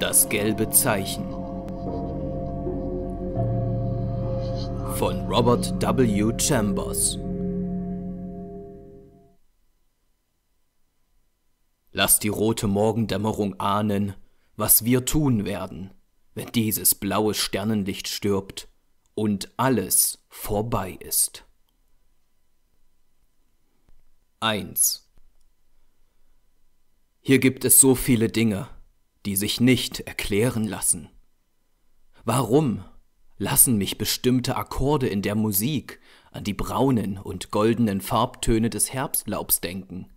Das gelbe Zeichen. Von Robert W. Chambers. Lass die rote Morgendämmerung ahnen, was wir tun werden, wenn dieses blaue Sternenlicht stirbt und alles vorbei ist. 1. Hier gibt es so viele Dinge, die sich nicht erklären lassen. Warum lassen mich bestimmte Akkorde in der Musik an die braunen und goldenen Farbtöne des Herbstlaubs denken?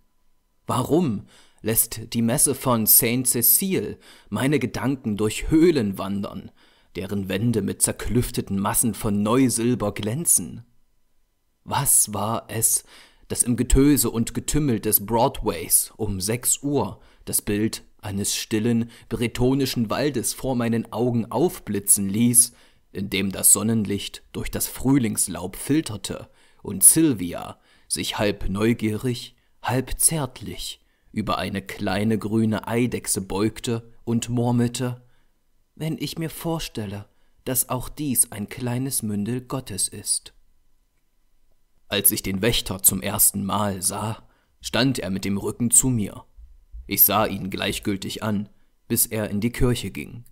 Warum lässt die Messe von Saint Cecile meine Gedanken durch Höhlen wandern, deren Wände mit zerklüfteten Massen von Neusilber glänzen? Was war es, das im Getöse und Getümmel des Broadways um sechs Uhr das Bild eines stillen bretonischen Waldes vor meinen Augen aufblitzen ließ, in dem das Sonnenlicht durch das Frühlingslaub filterte und Sylvia sich halb neugierig, halb zärtlich über eine kleine grüne Eidechse beugte und murmelte Wenn ich mir vorstelle, dass auch dies ein kleines Mündel Gottes ist. Als ich den Wächter zum ersten Mal sah, stand er mit dem Rücken zu mir ich sah ihn gleichgültig an, bis er in die Kirche ging.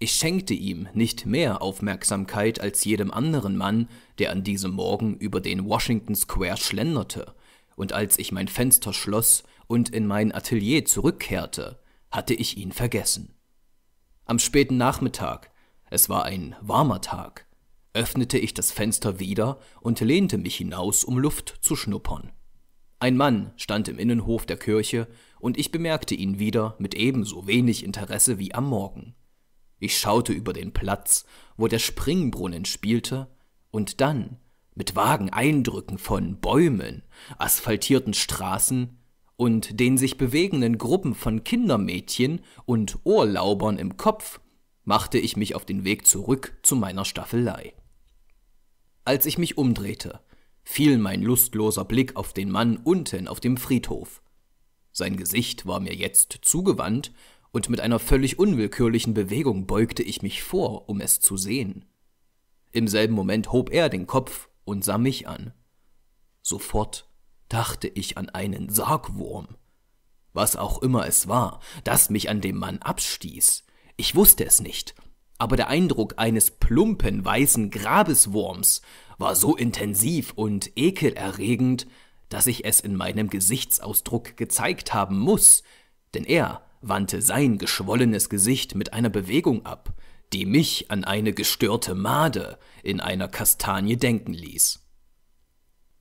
Ich schenkte ihm nicht mehr Aufmerksamkeit als jedem anderen Mann, der an diesem Morgen über den Washington Square schlenderte, und als ich mein Fenster schloss und in mein Atelier zurückkehrte, hatte ich ihn vergessen. Am späten Nachmittag, es war ein warmer Tag, öffnete ich das Fenster wieder und lehnte mich hinaus, um Luft zu schnuppern. Ein Mann stand im Innenhof der Kirche und ich bemerkte ihn wieder mit ebenso wenig Interesse wie am Morgen. Ich schaute über den Platz, wo der Springbrunnen spielte, und dann, mit vagen Eindrücken von Bäumen, asphaltierten Straßen und den sich bewegenden Gruppen von Kindermädchen und Urlaubern im Kopf, machte ich mich auf den Weg zurück zu meiner Staffelei. Als ich mich umdrehte, fiel mein lustloser Blick auf den Mann unten auf dem Friedhof, sein Gesicht war mir jetzt zugewandt, und mit einer völlig unwillkürlichen Bewegung beugte ich mich vor, um es zu sehen. Im selben Moment hob er den Kopf und sah mich an. Sofort dachte ich an einen Sargwurm. Was auch immer es war, das mich an dem Mann abstieß. Ich wusste es nicht, aber der Eindruck eines plumpen weißen Grabeswurms war so intensiv und ekelerregend, dass ich es in meinem Gesichtsausdruck gezeigt haben muß, denn er wandte sein geschwollenes Gesicht mit einer Bewegung ab, die mich an eine gestörte Made in einer Kastanie denken ließ.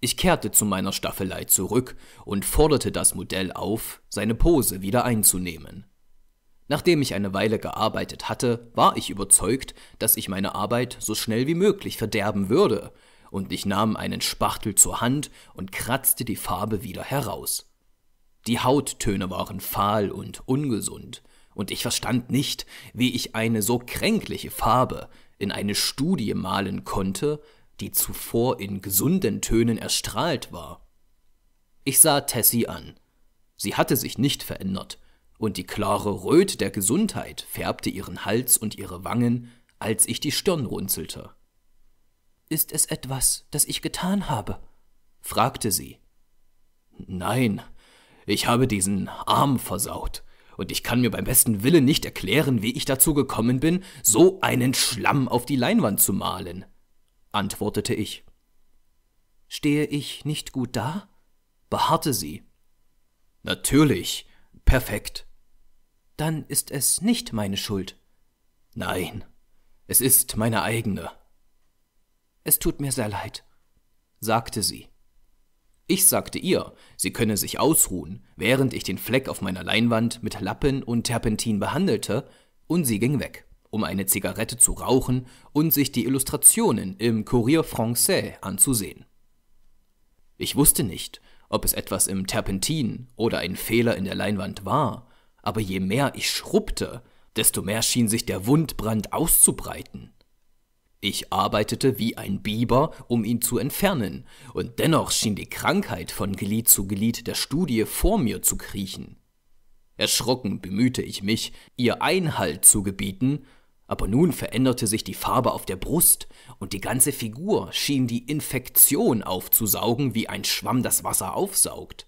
Ich kehrte zu meiner Staffelei zurück und forderte das Modell auf, seine Pose wieder einzunehmen. Nachdem ich eine Weile gearbeitet hatte, war ich überzeugt, dass ich meine Arbeit so schnell wie möglich verderben würde, und ich nahm einen Spachtel zur Hand und kratzte die Farbe wieder heraus. Die Hauttöne waren fahl und ungesund, und ich verstand nicht, wie ich eine so kränkliche Farbe in eine Studie malen konnte, die zuvor in gesunden Tönen erstrahlt war. Ich sah Tessie an. Sie hatte sich nicht verändert, und die klare Röte der Gesundheit färbte ihren Hals und ihre Wangen, als ich die Stirn runzelte. Ist es etwas, das ich getan habe? fragte sie. Nein, ich habe diesen Arm versaut, und ich kann mir beim besten Willen nicht erklären, wie ich dazu gekommen bin, so einen Schlamm auf die Leinwand zu malen, antwortete ich. Stehe ich nicht gut da? beharrte sie. Natürlich, perfekt. Dann ist es nicht meine Schuld. Nein, es ist meine eigene. Es tut mir sehr leid, sagte sie. Ich sagte ihr, sie könne sich ausruhen, während ich den Fleck auf meiner Leinwand mit Lappen und Terpentin behandelte, und sie ging weg, um eine Zigarette zu rauchen und sich die Illustrationen im Courrier Francais anzusehen. Ich wusste nicht, ob es etwas im Terpentin oder ein Fehler in der Leinwand war, aber je mehr ich schrubbte, desto mehr schien sich der Wundbrand auszubreiten. Ich arbeitete wie ein Biber, um ihn zu entfernen, und dennoch schien die Krankheit von Glied zu Glied der Studie vor mir zu kriechen. Erschrocken bemühte ich mich, ihr Einhalt zu gebieten, aber nun veränderte sich die Farbe auf der Brust, und die ganze Figur schien die Infektion aufzusaugen, wie ein Schwamm das Wasser aufsaugt.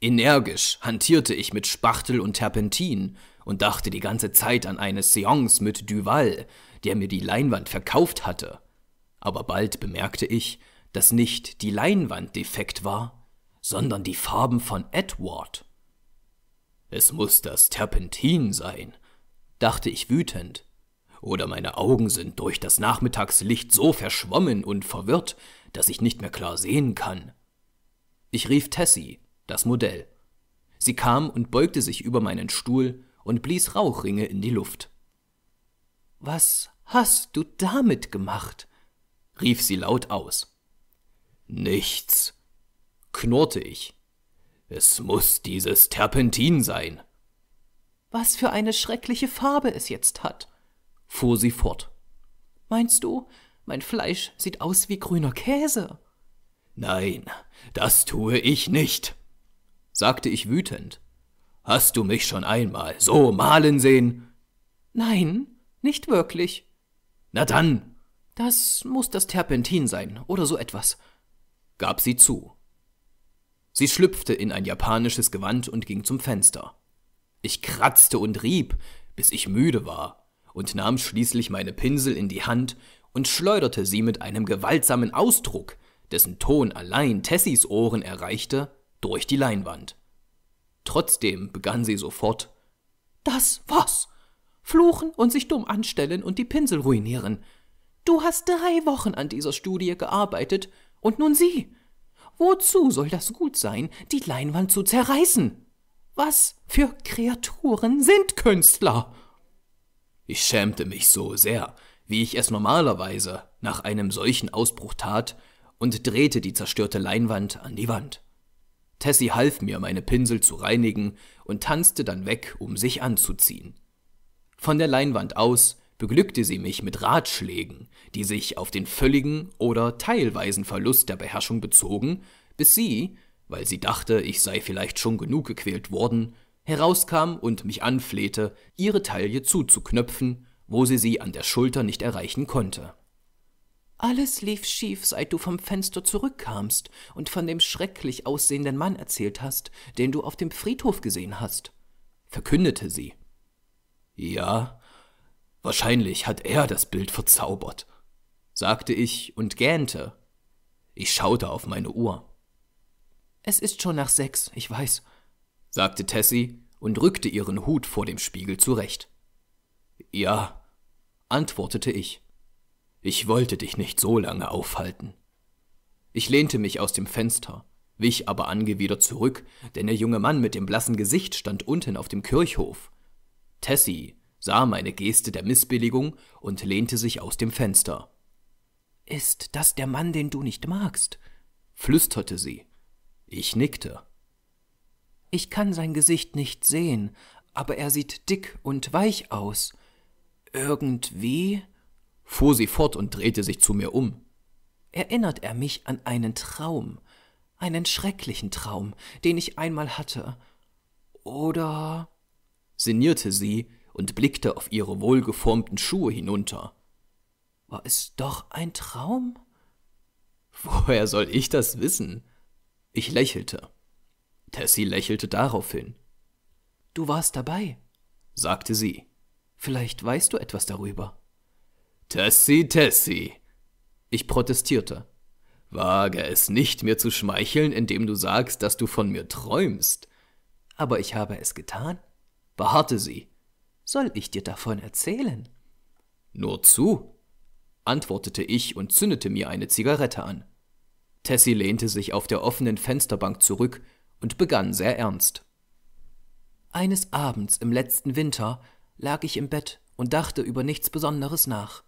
Energisch hantierte ich mit Spachtel und Terpentin und dachte die ganze Zeit an eine Seance mit Duval, der mir die Leinwand verkauft hatte. Aber bald bemerkte ich, dass nicht die Leinwand defekt war, sondern die Farben von Edward. Es muss das Terpentin sein, dachte ich wütend. Oder meine Augen sind durch das Nachmittagslicht so verschwommen und verwirrt, dass ich nicht mehr klar sehen kann. Ich rief Tessie, das Modell. Sie kam und beugte sich über meinen Stuhl und blies Rauchringe in die Luft. Was hast du damit gemacht? rief sie laut aus. Nichts, knurrte ich. Es muß dieses Terpentin sein. Was für eine schreckliche Farbe es jetzt hat, fuhr sie fort. Meinst du, mein Fleisch sieht aus wie grüner Käse? Nein, das tue ich nicht, sagte ich wütend. Hast du mich schon einmal so malen sehen? Nein, nicht wirklich, na dann. Das muss das Terpentin sein oder so etwas, gab sie zu. Sie schlüpfte in ein japanisches Gewand und ging zum Fenster. Ich kratzte und rieb, bis ich müde war, und nahm schließlich meine Pinsel in die Hand und schleuderte sie mit einem gewaltsamen Ausdruck, dessen Ton allein Tessys Ohren erreichte, durch die Leinwand. Trotzdem begann sie sofort Das war's! fluchen und sich dumm anstellen und die Pinsel ruinieren. Du hast drei Wochen an dieser Studie gearbeitet und nun sieh. Wozu soll das gut sein, die Leinwand zu zerreißen? Was für Kreaturen sind Künstler? Ich schämte mich so sehr, wie ich es normalerweise nach einem solchen Ausbruch tat, und drehte die zerstörte Leinwand an die Wand. Tessie half mir, meine Pinsel zu reinigen, und tanzte dann weg, um sich anzuziehen. Von der Leinwand aus beglückte sie mich mit Ratschlägen, die sich auf den völligen oder teilweisen Verlust der Beherrschung bezogen, bis sie, weil sie dachte, ich sei vielleicht schon genug gequält worden, herauskam und mich anflehte, ihre Taille zuzuknöpfen, wo sie sie an der Schulter nicht erreichen konnte. Alles lief schief, seit du vom Fenster zurückkamst und von dem schrecklich aussehenden Mann erzählt hast, den du auf dem Friedhof gesehen hast, verkündete sie ja, wahrscheinlich hat er das Bild verzaubert, sagte ich und gähnte. Ich schaute auf meine Uhr. Es ist schon nach sechs, ich weiß, sagte Tessie und rückte ihren Hut vor dem Spiegel zurecht. Ja, antwortete ich. Ich wollte dich nicht so lange aufhalten. Ich lehnte mich aus dem Fenster, wich aber angewidert zurück, denn der junge Mann mit dem blassen Gesicht stand unten auf dem Kirchhof Tessie sah meine Geste der Missbilligung und lehnte sich aus dem Fenster. Ist das der Mann, den du nicht magst? flüsterte sie. Ich nickte. Ich kann sein Gesicht nicht sehen, aber er sieht dick und weich aus. Irgendwie, fuhr sie fort und drehte sich zu mir um. Erinnert er mich an einen Traum, einen schrecklichen Traum, den ich einmal hatte. Oder sinnierte sie und blickte auf ihre wohlgeformten Schuhe hinunter. War es doch ein Traum? Woher soll ich das wissen? Ich lächelte. Tessie lächelte daraufhin. Du warst dabei, sagte sie. Vielleicht weißt du etwas darüber. Tessie, Tessie. Ich protestierte. Wage es nicht, mir zu schmeicheln, indem du sagst, dass du von mir träumst. Aber ich habe es getan, beharrte sie. Soll ich dir davon erzählen? Nur zu, antwortete ich und zündete mir eine Zigarette an. Tessie lehnte sich auf der offenen Fensterbank zurück und begann sehr ernst. Eines Abends im letzten Winter lag ich im Bett und dachte über nichts Besonderes nach.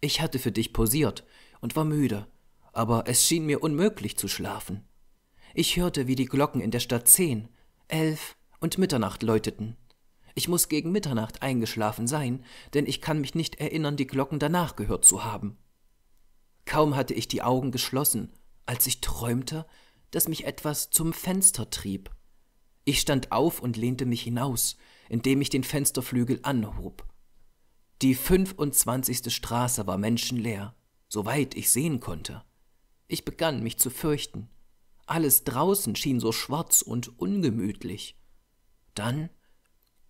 Ich hatte für dich posiert und war müde, aber es schien mir unmöglich zu schlafen. Ich hörte, wie die Glocken in der Stadt zehn, elf und Mitternacht läuteten. Ich muss gegen Mitternacht eingeschlafen sein, denn ich kann mich nicht erinnern, die Glocken danach gehört zu haben. Kaum hatte ich die Augen geschlossen, als ich träumte, dass mich etwas zum Fenster trieb. Ich stand auf und lehnte mich hinaus, indem ich den Fensterflügel anhob. Die 25. Straße war menschenleer, soweit ich sehen konnte. Ich begann mich zu fürchten. Alles draußen schien so schwarz und ungemütlich. Dann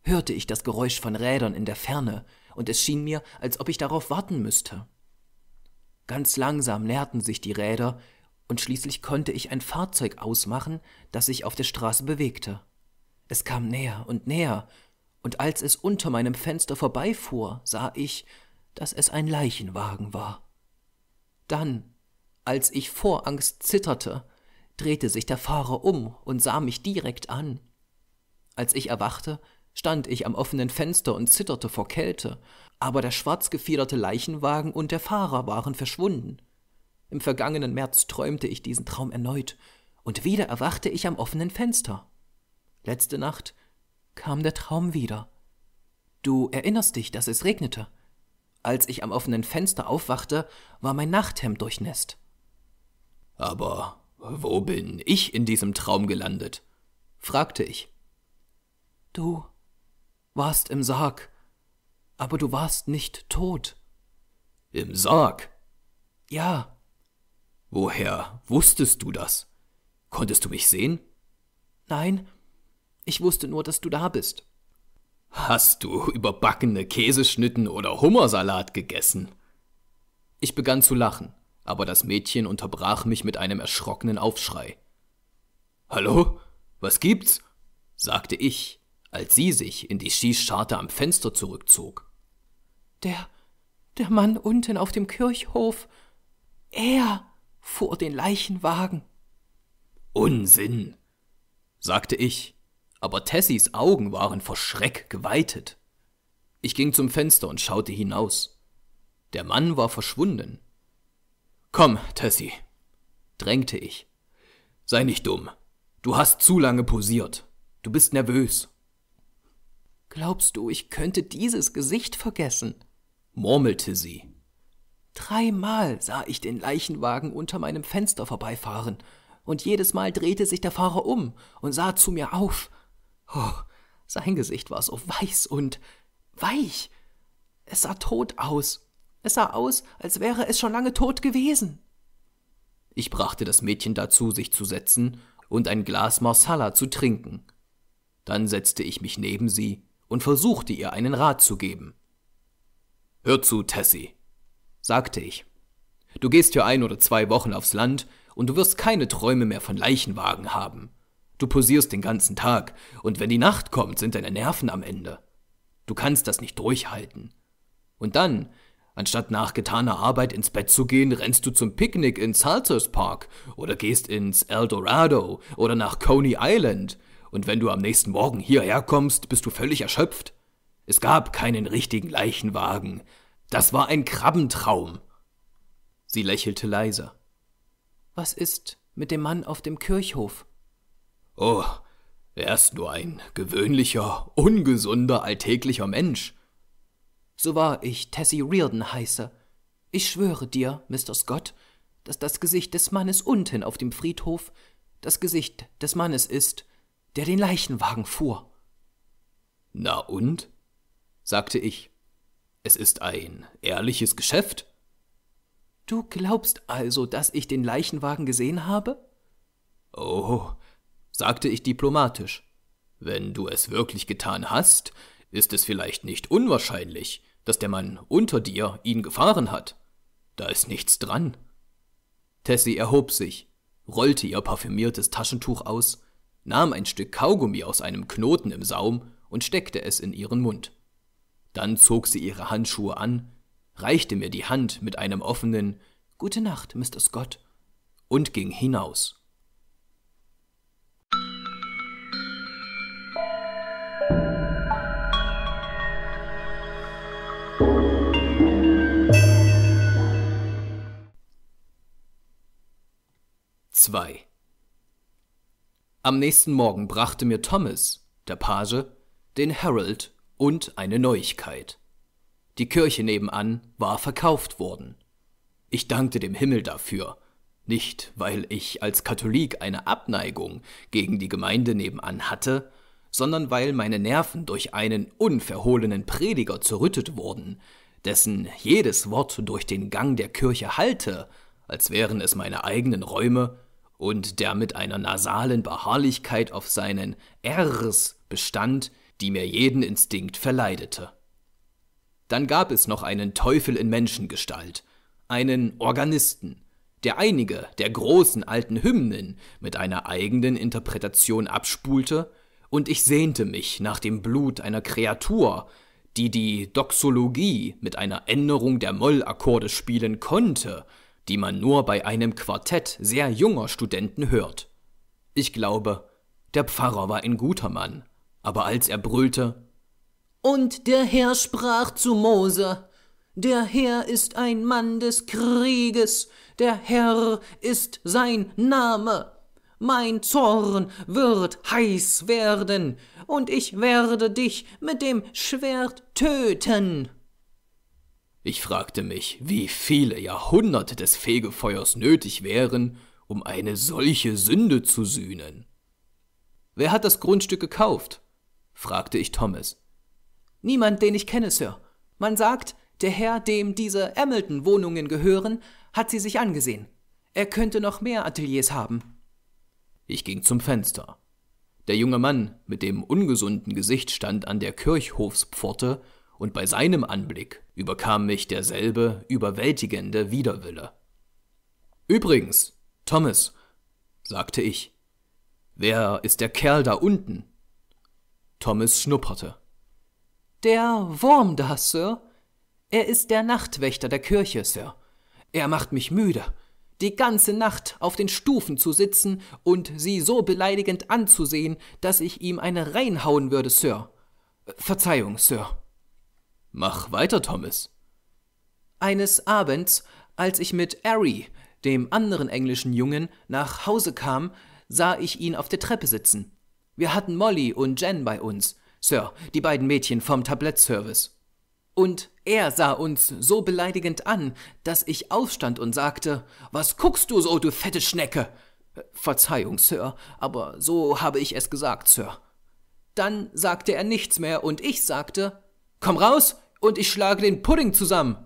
hörte ich das Geräusch von Rädern in der Ferne, und es schien mir, als ob ich darauf warten müsste. Ganz langsam näherten sich die Räder, und schließlich konnte ich ein Fahrzeug ausmachen, das sich auf der Straße bewegte. Es kam näher und näher, und als es unter meinem Fenster vorbeifuhr, sah ich, dass es ein Leichenwagen war. Dann, als ich vor Angst zitterte, drehte sich der Fahrer um und sah mich direkt an. Als ich erwachte, stand ich am offenen Fenster und zitterte vor Kälte, aber der schwarzgefiederte Leichenwagen und der Fahrer waren verschwunden. Im vergangenen März träumte ich diesen Traum erneut, und wieder erwachte ich am offenen Fenster. Letzte Nacht kam der Traum wieder. Du erinnerst dich, dass es regnete. Als ich am offenen Fenster aufwachte, war mein Nachthemd durchnässt. Aber wo bin ich in diesem Traum gelandet? fragte ich. Du warst im Sarg, aber du warst nicht tot. Im Sarg? Ja. Woher wusstest du das? Konntest du mich sehen? Nein, ich wusste nur, dass du da bist. Hast du überbackene Käseschnitten oder Hummersalat gegessen? Ich begann zu lachen, aber das Mädchen unterbrach mich mit einem erschrockenen Aufschrei. Hallo? Was gibt's? sagte ich als sie sich in die Schießscharte am Fenster zurückzog. Der, der Mann unten auf dem Kirchhof, er fuhr den Leichenwagen. Unsinn, sagte ich, aber Tessys Augen waren vor Schreck geweitet. Ich ging zum Fenster und schaute hinaus. Der Mann war verschwunden. Komm, Tessie, drängte ich. Sei nicht dumm. Du hast zu lange posiert. Du bist nervös. Glaubst du, ich könnte dieses Gesicht vergessen? murmelte sie. Dreimal sah ich den Leichenwagen unter meinem Fenster vorbeifahren, und jedes Mal drehte sich der Fahrer um und sah zu mir auf. Oh, sein Gesicht war so weiß und weich. Es sah tot aus. Es sah aus, als wäre es schon lange tot gewesen. Ich brachte das Mädchen dazu, sich zu setzen und ein Glas Marsala zu trinken. Dann setzte ich mich neben sie und versuchte ihr einen Rat zu geben. Hör zu, Tessie, sagte ich. Du gehst für ein oder zwei Wochen aufs Land und du wirst keine Träume mehr von Leichenwagen haben. Du posierst den ganzen Tag und wenn die Nacht kommt, sind deine Nerven am Ende. Du kannst das nicht durchhalten. Und dann, anstatt nach getaner Arbeit ins Bett zu gehen, rennst du zum Picknick in Salters Park oder gehst ins Eldorado oder nach Coney Island und wenn du am nächsten Morgen hierher kommst, bist du völlig erschöpft. Es gab keinen richtigen Leichenwagen. Das war ein Krabbentraum. Sie lächelte leiser. Was ist mit dem Mann auf dem Kirchhof? Oh, er ist nur ein gewöhnlicher, ungesunder, alltäglicher Mensch. So wahr ich Tessie Reardon heiße. Ich schwöre dir, Mr. Scott, dass das Gesicht des Mannes unten auf dem Friedhof das Gesicht des Mannes ist, der den Leichenwagen fuhr. Na und? sagte ich. Es ist ein ehrliches Geschäft. Du glaubst also, dass ich den Leichenwagen gesehen habe? Oh, sagte ich diplomatisch. Wenn du es wirklich getan hast, ist es vielleicht nicht unwahrscheinlich, dass der Mann unter dir ihn gefahren hat. Da ist nichts dran. Tessie erhob sich, rollte ihr parfümiertes Taschentuch aus nahm ein Stück Kaugummi aus einem Knoten im Saum und steckte es in ihren Mund. Dann zog sie ihre Handschuhe an, reichte mir die Hand mit einem offenen Gute Nacht, Mr. Scott und ging hinaus. Zwei. Am nächsten Morgen brachte mir Thomas, der Page, den Herald und eine Neuigkeit. Die Kirche nebenan war verkauft worden. Ich dankte dem Himmel dafür, nicht weil ich als Katholik eine Abneigung gegen die Gemeinde nebenan hatte, sondern weil meine Nerven durch einen unverhohlenen Prediger zerrüttet wurden, dessen jedes Wort durch den Gang der Kirche hallte, als wären es meine eigenen Räume und der mit einer nasalen Beharrlichkeit auf seinen Rs bestand, die mir jeden Instinkt verleidete. Dann gab es noch einen Teufel in Menschengestalt, einen Organisten, der einige der großen alten Hymnen mit einer eigenen Interpretation abspulte, und ich sehnte mich nach dem Blut einer Kreatur, die die Doxologie mit einer Änderung der Mollakkorde spielen konnte, die man nur bei einem Quartett sehr junger Studenten hört. Ich glaube, der Pfarrer war ein guter Mann, aber als er brüllte Und der Herr sprach zu Mose, der Herr ist ein Mann des Krieges, der Herr ist sein Name. Mein Zorn wird heiß werden, und ich werde dich mit dem Schwert töten. Ich fragte mich, wie viele Jahrhunderte des Fegefeuers nötig wären, um eine solche Sünde zu sühnen. Wer hat das Grundstück gekauft? fragte ich Thomas. Niemand, den ich kenne, Sir. Man sagt, der Herr, dem diese Hamilton-Wohnungen gehören, hat sie sich angesehen. Er könnte noch mehr Ateliers haben. Ich ging zum Fenster. Der junge Mann mit dem ungesunden Gesicht stand an der Kirchhofspforte, und bei seinem Anblick überkam mich derselbe überwältigende Widerwille. Übrigens, Thomas, sagte ich, wer ist der Kerl da unten? Thomas schnupperte. Der Wurm da, Sir. Er ist der Nachtwächter der Kirche, Sir. Er macht mich müde. Die ganze Nacht auf den Stufen zu sitzen und sie so beleidigend anzusehen, dass ich ihm eine reinhauen würde, Sir. Verzeihung, Sir. Mach weiter, Thomas. Eines Abends, als ich mit Harry, dem anderen englischen Jungen, nach Hause kam, sah ich ihn auf der Treppe sitzen. Wir hatten Molly und Jen bei uns, Sir, die beiden Mädchen vom Tablettservice. Und er sah uns so beleidigend an, dass ich aufstand und sagte, Was guckst du so, du fette Schnecke? Verzeihung, Sir, aber so habe ich es gesagt, Sir. Dann sagte er nichts mehr und ich sagte, Komm raus und ich schlage den Pudding zusammen.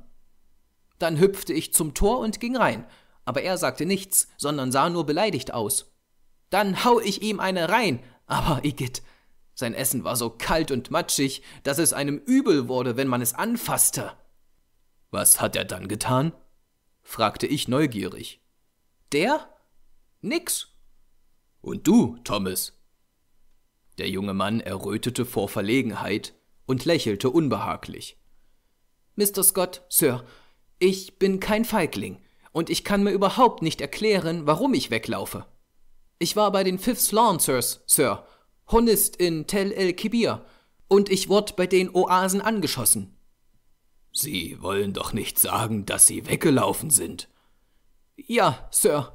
Dann hüpfte ich zum Tor und ging rein, aber er sagte nichts, sondern sah nur beleidigt aus. Dann hau ich ihm eine rein, aber igitt, sein Essen war so kalt und matschig, dass es einem übel wurde, wenn man es anfasste. Was hat er dann getan? fragte ich neugierig. Der? Nix. Und du, Thomas? Der junge Mann errötete vor Verlegenheit und lächelte unbehaglich. Mr. Scott, Sir, ich bin kein Feigling und ich kann mir überhaupt nicht erklären, warum ich weglaufe. Ich war bei den Fifth Lancers, Sir, Honist in Tel El Kibir, und ich wurde bei den Oasen angeschossen. Sie wollen doch nicht sagen, dass Sie weggelaufen sind. Ja, Sir,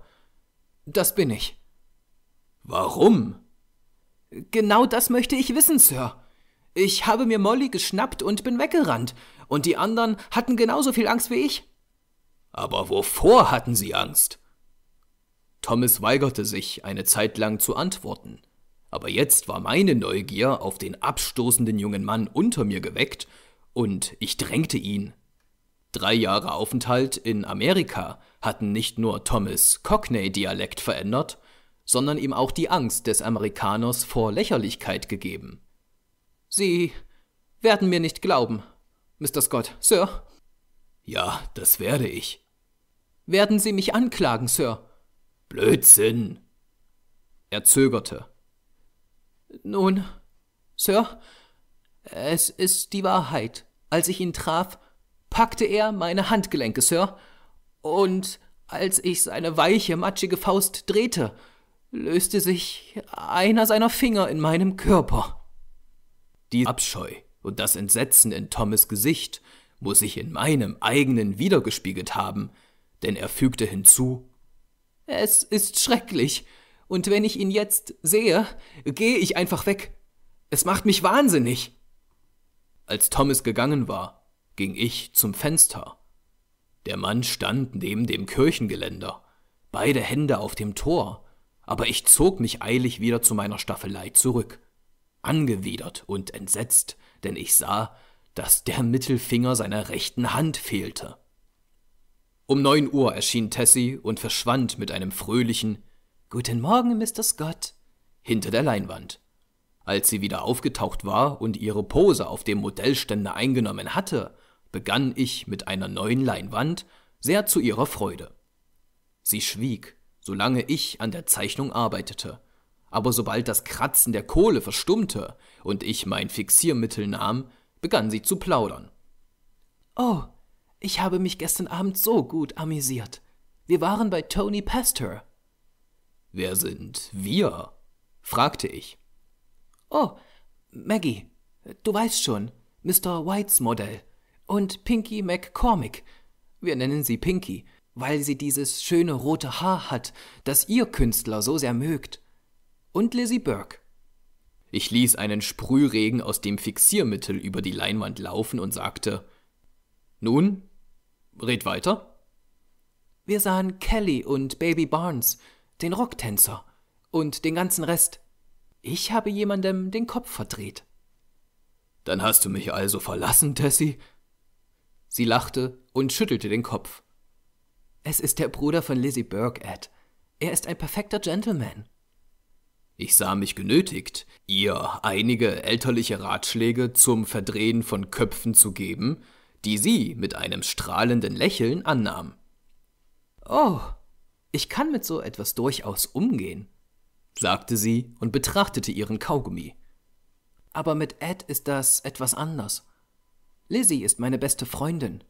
das bin ich. Warum? Genau das möchte ich wissen, Sir. Ich habe mir Molly geschnappt und bin weggerannt. Und die anderen hatten genauso viel Angst wie ich. Aber wovor hatten sie Angst? Thomas weigerte sich, eine Zeit lang zu antworten. Aber jetzt war meine Neugier auf den abstoßenden jungen Mann unter mir geweckt und ich drängte ihn. Drei Jahre Aufenthalt in Amerika hatten nicht nur Thomas Cockney-Dialekt verändert, sondern ihm auch die Angst des Amerikaners vor Lächerlichkeit gegeben. Sie werden mir nicht glauben, Mr. Scott, Sir. Ja, das werde ich. Werden Sie mich anklagen, Sir? Blödsinn. Er zögerte. Nun, Sir, es ist die Wahrheit. Als ich ihn traf, packte er meine Handgelenke, Sir, und als ich seine weiche, matschige Faust drehte, löste sich einer seiner Finger in meinem Körper. Die Abscheu und das Entsetzen in Thomas Gesicht muss sich in meinem eigenen wiedergespiegelt haben, denn er fügte hinzu Es ist schrecklich, und wenn ich ihn jetzt sehe, gehe ich einfach weg. Es macht mich wahnsinnig. Als Thomas gegangen war, ging ich zum Fenster. Der Mann stand neben dem Kirchengeländer, beide Hände auf dem Tor, aber ich zog mich eilig wieder zu meiner Staffelei zurück angewidert und entsetzt, denn ich sah, dass der Mittelfinger seiner rechten Hand fehlte. Um neun Uhr erschien Tessie und verschwand mit einem fröhlichen Guten Morgen, Mr. Scott hinter der Leinwand. Als sie wieder aufgetaucht war und ihre Pose auf dem Modellständer eingenommen hatte, begann ich mit einer neuen Leinwand, sehr zu ihrer Freude. Sie schwieg, solange ich an der Zeichnung arbeitete, aber sobald das Kratzen der Kohle verstummte und ich mein Fixiermittel nahm, begann sie zu plaudern. Oh, ich habe mich gestern Abend so gut amüsiert. Wir waren bei Tony Pastor. Wer sind wir? fragte ich. Oh, Maggie, du weißt schon, Mr. Whites Modell und Pinky McCormick. Wir nennen sie Pinky, weil sie dieses schöne rote Haar hat, das ihr Künstler so sehr mögt und Lizzie Burke. Ich ließ einen Sprühregen aus dem Fixiermittel über die Leinwand laufen und sagte: Nun, red weiter. Wir sahen Kelly und Baby Barnes, den Rocktänzer, und den ganzen Rest. Ich habe jemandem den Kopf verdreht. Dann hast du mich also verlassen, Tessie? Sie lachte und schüttelte den Kopf. Es ist der Bruder von Lizzie Burke, Ed. Er ist ein perfekter Gentleman. Ich sah mich genötigt, ihr einige elterliche Ratschläge zum Verdrehen von Köpfen zu geben, die sie mit einem strahlenden Lächeln annahm. Oh, ich kann mit so etwas durchaus umgehen, sagte sie und betrachtete ihren Kaugummi. Aber mit Ed ist das etwas anders. Lizzie ist meine beste Freundin.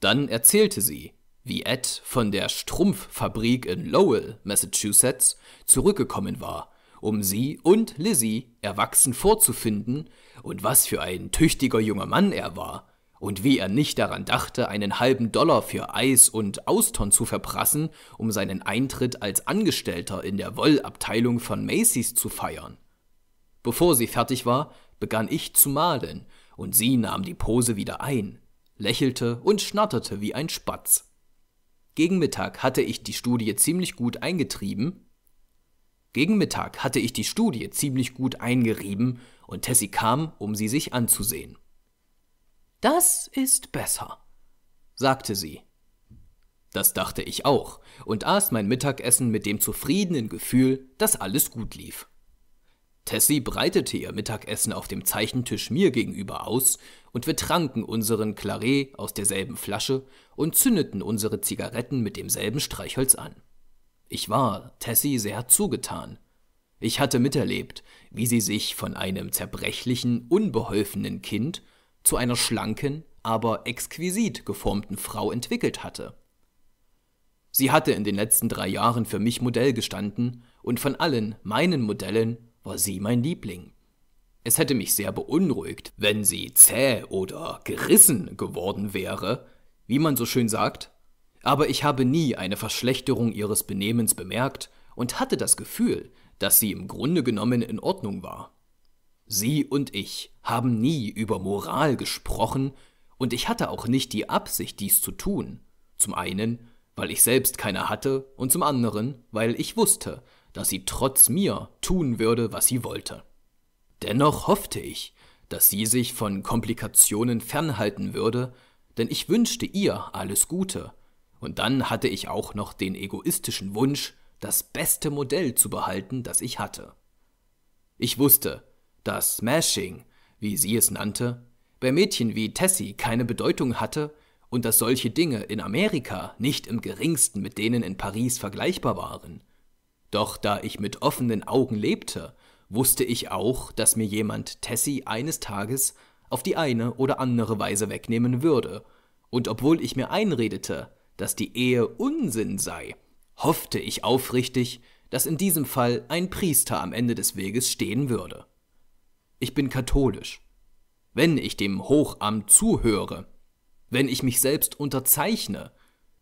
Dann erzählte sie, wie Ed von der Strumpffabrik in Lowell, Massachusetts, zurückgekommen war, um sie und Lizzie erwachsen vorzufinden und was für ein tüchtiger junger Mann er war und wie er nicht daran dachte, einen halben Dollar für Eis und Austern zu verprassen, um seinen Eintritt als Angestellter in der Wollabteilung von Macy's zu feiern. Bevor sie fertig war, begann ich zu malen und sie nahm die Pose wieder ein, lächelte und schnatterte wie ein Spatz. Gegen Mittag hatte ich die Studie ziemlich gut eingetrieben. Gegen Mittag hatte ich die Studie ziemlich gut eingerieben und Tessie kam, um sie sich anzusehen. Das ist besser, sagte sie. Das dachte ich auch und aß mein Mittagessen mit dem zufriedenen Gefühl, dass alles gut lief. Tessie breitete ihr Mittagessen auf dem Zeichentisch mir gegenüber aus und wir tranken unseren Claret aus derselben Flasche und zündeten unsere Zigaretten mit demselben Streichholz an. Ich war Tessie sehr zugetan. Ich hatte miterlebt, wie sie sich von einem zerbrechlichen, unbeholfenen Kind zu einer schlanken, aber exquisit geformten Frau entwickelt hatte. Sie hatte in den letzten drei Jahren für mich Modell gestanden und von allen meinen Modellen war sie mein Liebling. Es hätte mich sehr beunruhigt, wenn sie zäh oder gerissen geworden wäre, wie man so schön sagt, aber ich habe nie eine Verschlechterung ihres Benehmens bemerkt und hatte das Gefühl, dass sie im Grunde genommen in Ordnung war. Sie und ich haben nie über Moral gesprochen, und ich hatte auch nicht die Absicht, dies zu tun. Zum einen, weil ich selbst keine hatte, und zum anderen, weil ich wusste, dass sie trotz mir tun würde, was sie wollte. Dennoch hoffte ich, dass sie sich von Komplikationen fernhalten würde, denn ich wünschte ihr alles Gute. Und dann hatte ich auch noch den egoistischen Wunsch, das beste Modell zu behalten, das ich hatte. Ich wusste, dass Smashing, wie sie es nannte, bei Mädchen wie Tessie keine Bedeutung hatte und dass solche Dinge in Amerika nicht im geringsten mit denen in Paris vergleichbar waren. Doch da ich mit offenen Augen lebte wusste ich auch, dass mir jemand Tessie eines Tages auf die eine oder andere Weise wegnehmen würde, und obwohl ich mir einredete, dass die Ehe Unsinn sei, hoffte ich aufrichtig, dass in diesem Fall ein Priester am Ende des Weges stehen würde. Ich bin katholisch. Wenn ich dem Hochamt zuhöre, wenn ich mich selbst unterzeichne,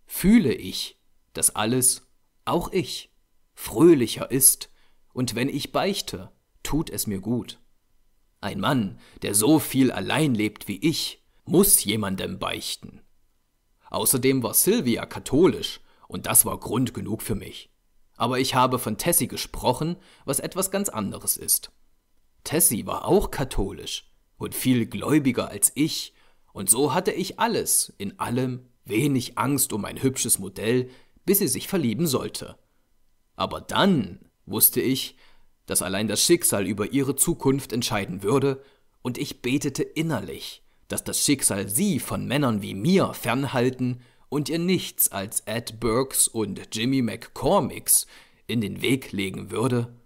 fühle ich, dass alles, auch ich, fröhlicher ist, und wenn ich beichte, tut es mir gut. Ein Mann, der so viel allein lebt wie ich, muss jemandem beichten. Außerdem war Sylvia katholisch und das war Grund genug für mich. Aber ich habe von Tessie gesprochen, was etwas ganz anderes ist. Tessie war auch katholisch und viel gläubiger als ich, und so hatte ich alles, in allem wenig Angst um ein hübsches Modell, bis sie sich verlieben sollte. Aber dann wusste ich, dass allein das Schicksal über ihre Zukunft entscheiden würde, und ich betete innerlich, dass das Schicksal sie von Männern wie mir fernhalten und ihr nichts als Ed Burks und Jimmy McCormicks in den Weg legen würde.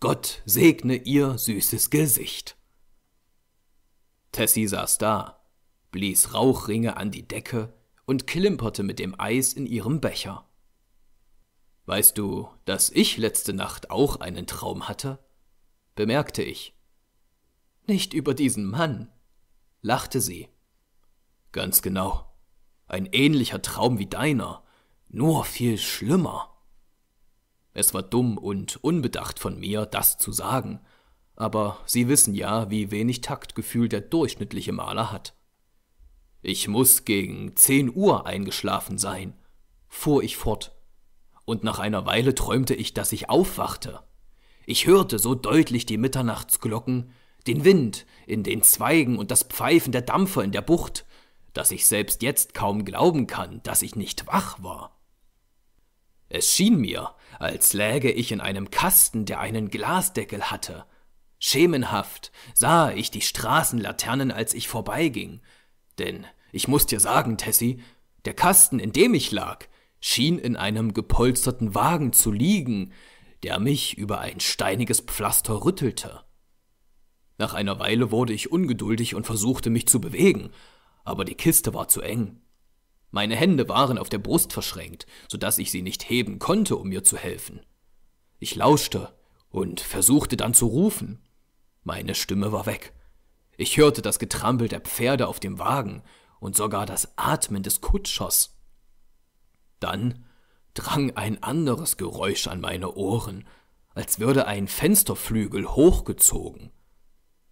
Gott segne ihr süßes Gesicht. Tessie saß da, blies Rauchringe an die Decke und klimperte mit dem Eis in ihrem Becher. Weißt du, dass ich letzte Nacht auch einen Traum hatte? bemerkte ich. Nicht über diesen Mann, lachte sie. Ganz genau. Ein ähnlicher Traum wie deiner, nur viel schlimmer. Es war dumm und unbedacht von mir, das zu sagen, aber Sie wissen ja, wie wenig Taktgefühl der durchschnittliche Maler hat. Ich muss gegen zehn Uhr eingeschlafen sein, fuhr ich fort und nach einer Weile träumte ich, dass ich aufwachte. Ich hörte so deutlich die Mitternachtsglocken, den Wind in den Zweigen und das Pfeifen der Dampfer in der Bucht, dass ich selbst jetzt kaum glauben kann, dass ich nicht wach war. Es schien mir, als läge ich in einem Kasten, der einen Glasdeckel hatte. Schemenhaft sah ich die Straßenlaternen, als ich vorbeiging, denn ich muß dir sagen, Tessie, der Kasten, in dem ich lag, schien in einem gepolsterten Wagen zu liegen, der mich über ein steiniges Pflaster rüttelte. Nach einer Weile wurde ich ungeduldig und versuchte mich zu bewegen, aber die Kiste war zu eng. Meine Hände waren auf der Brust verschränkt, so dass ich sie nicht heben konnte, um mir zu helfen. Ich lauschte und versuchte dann zu rufen. Meine Stimme war weg. Ich hörte das Getrampel der Pferde auf dem Wagen und sogar das Atmen des Kutschers. Dann drang ein anderes Geräusch an meine Ohren, als würde ein Fensterflügel hochgezogen.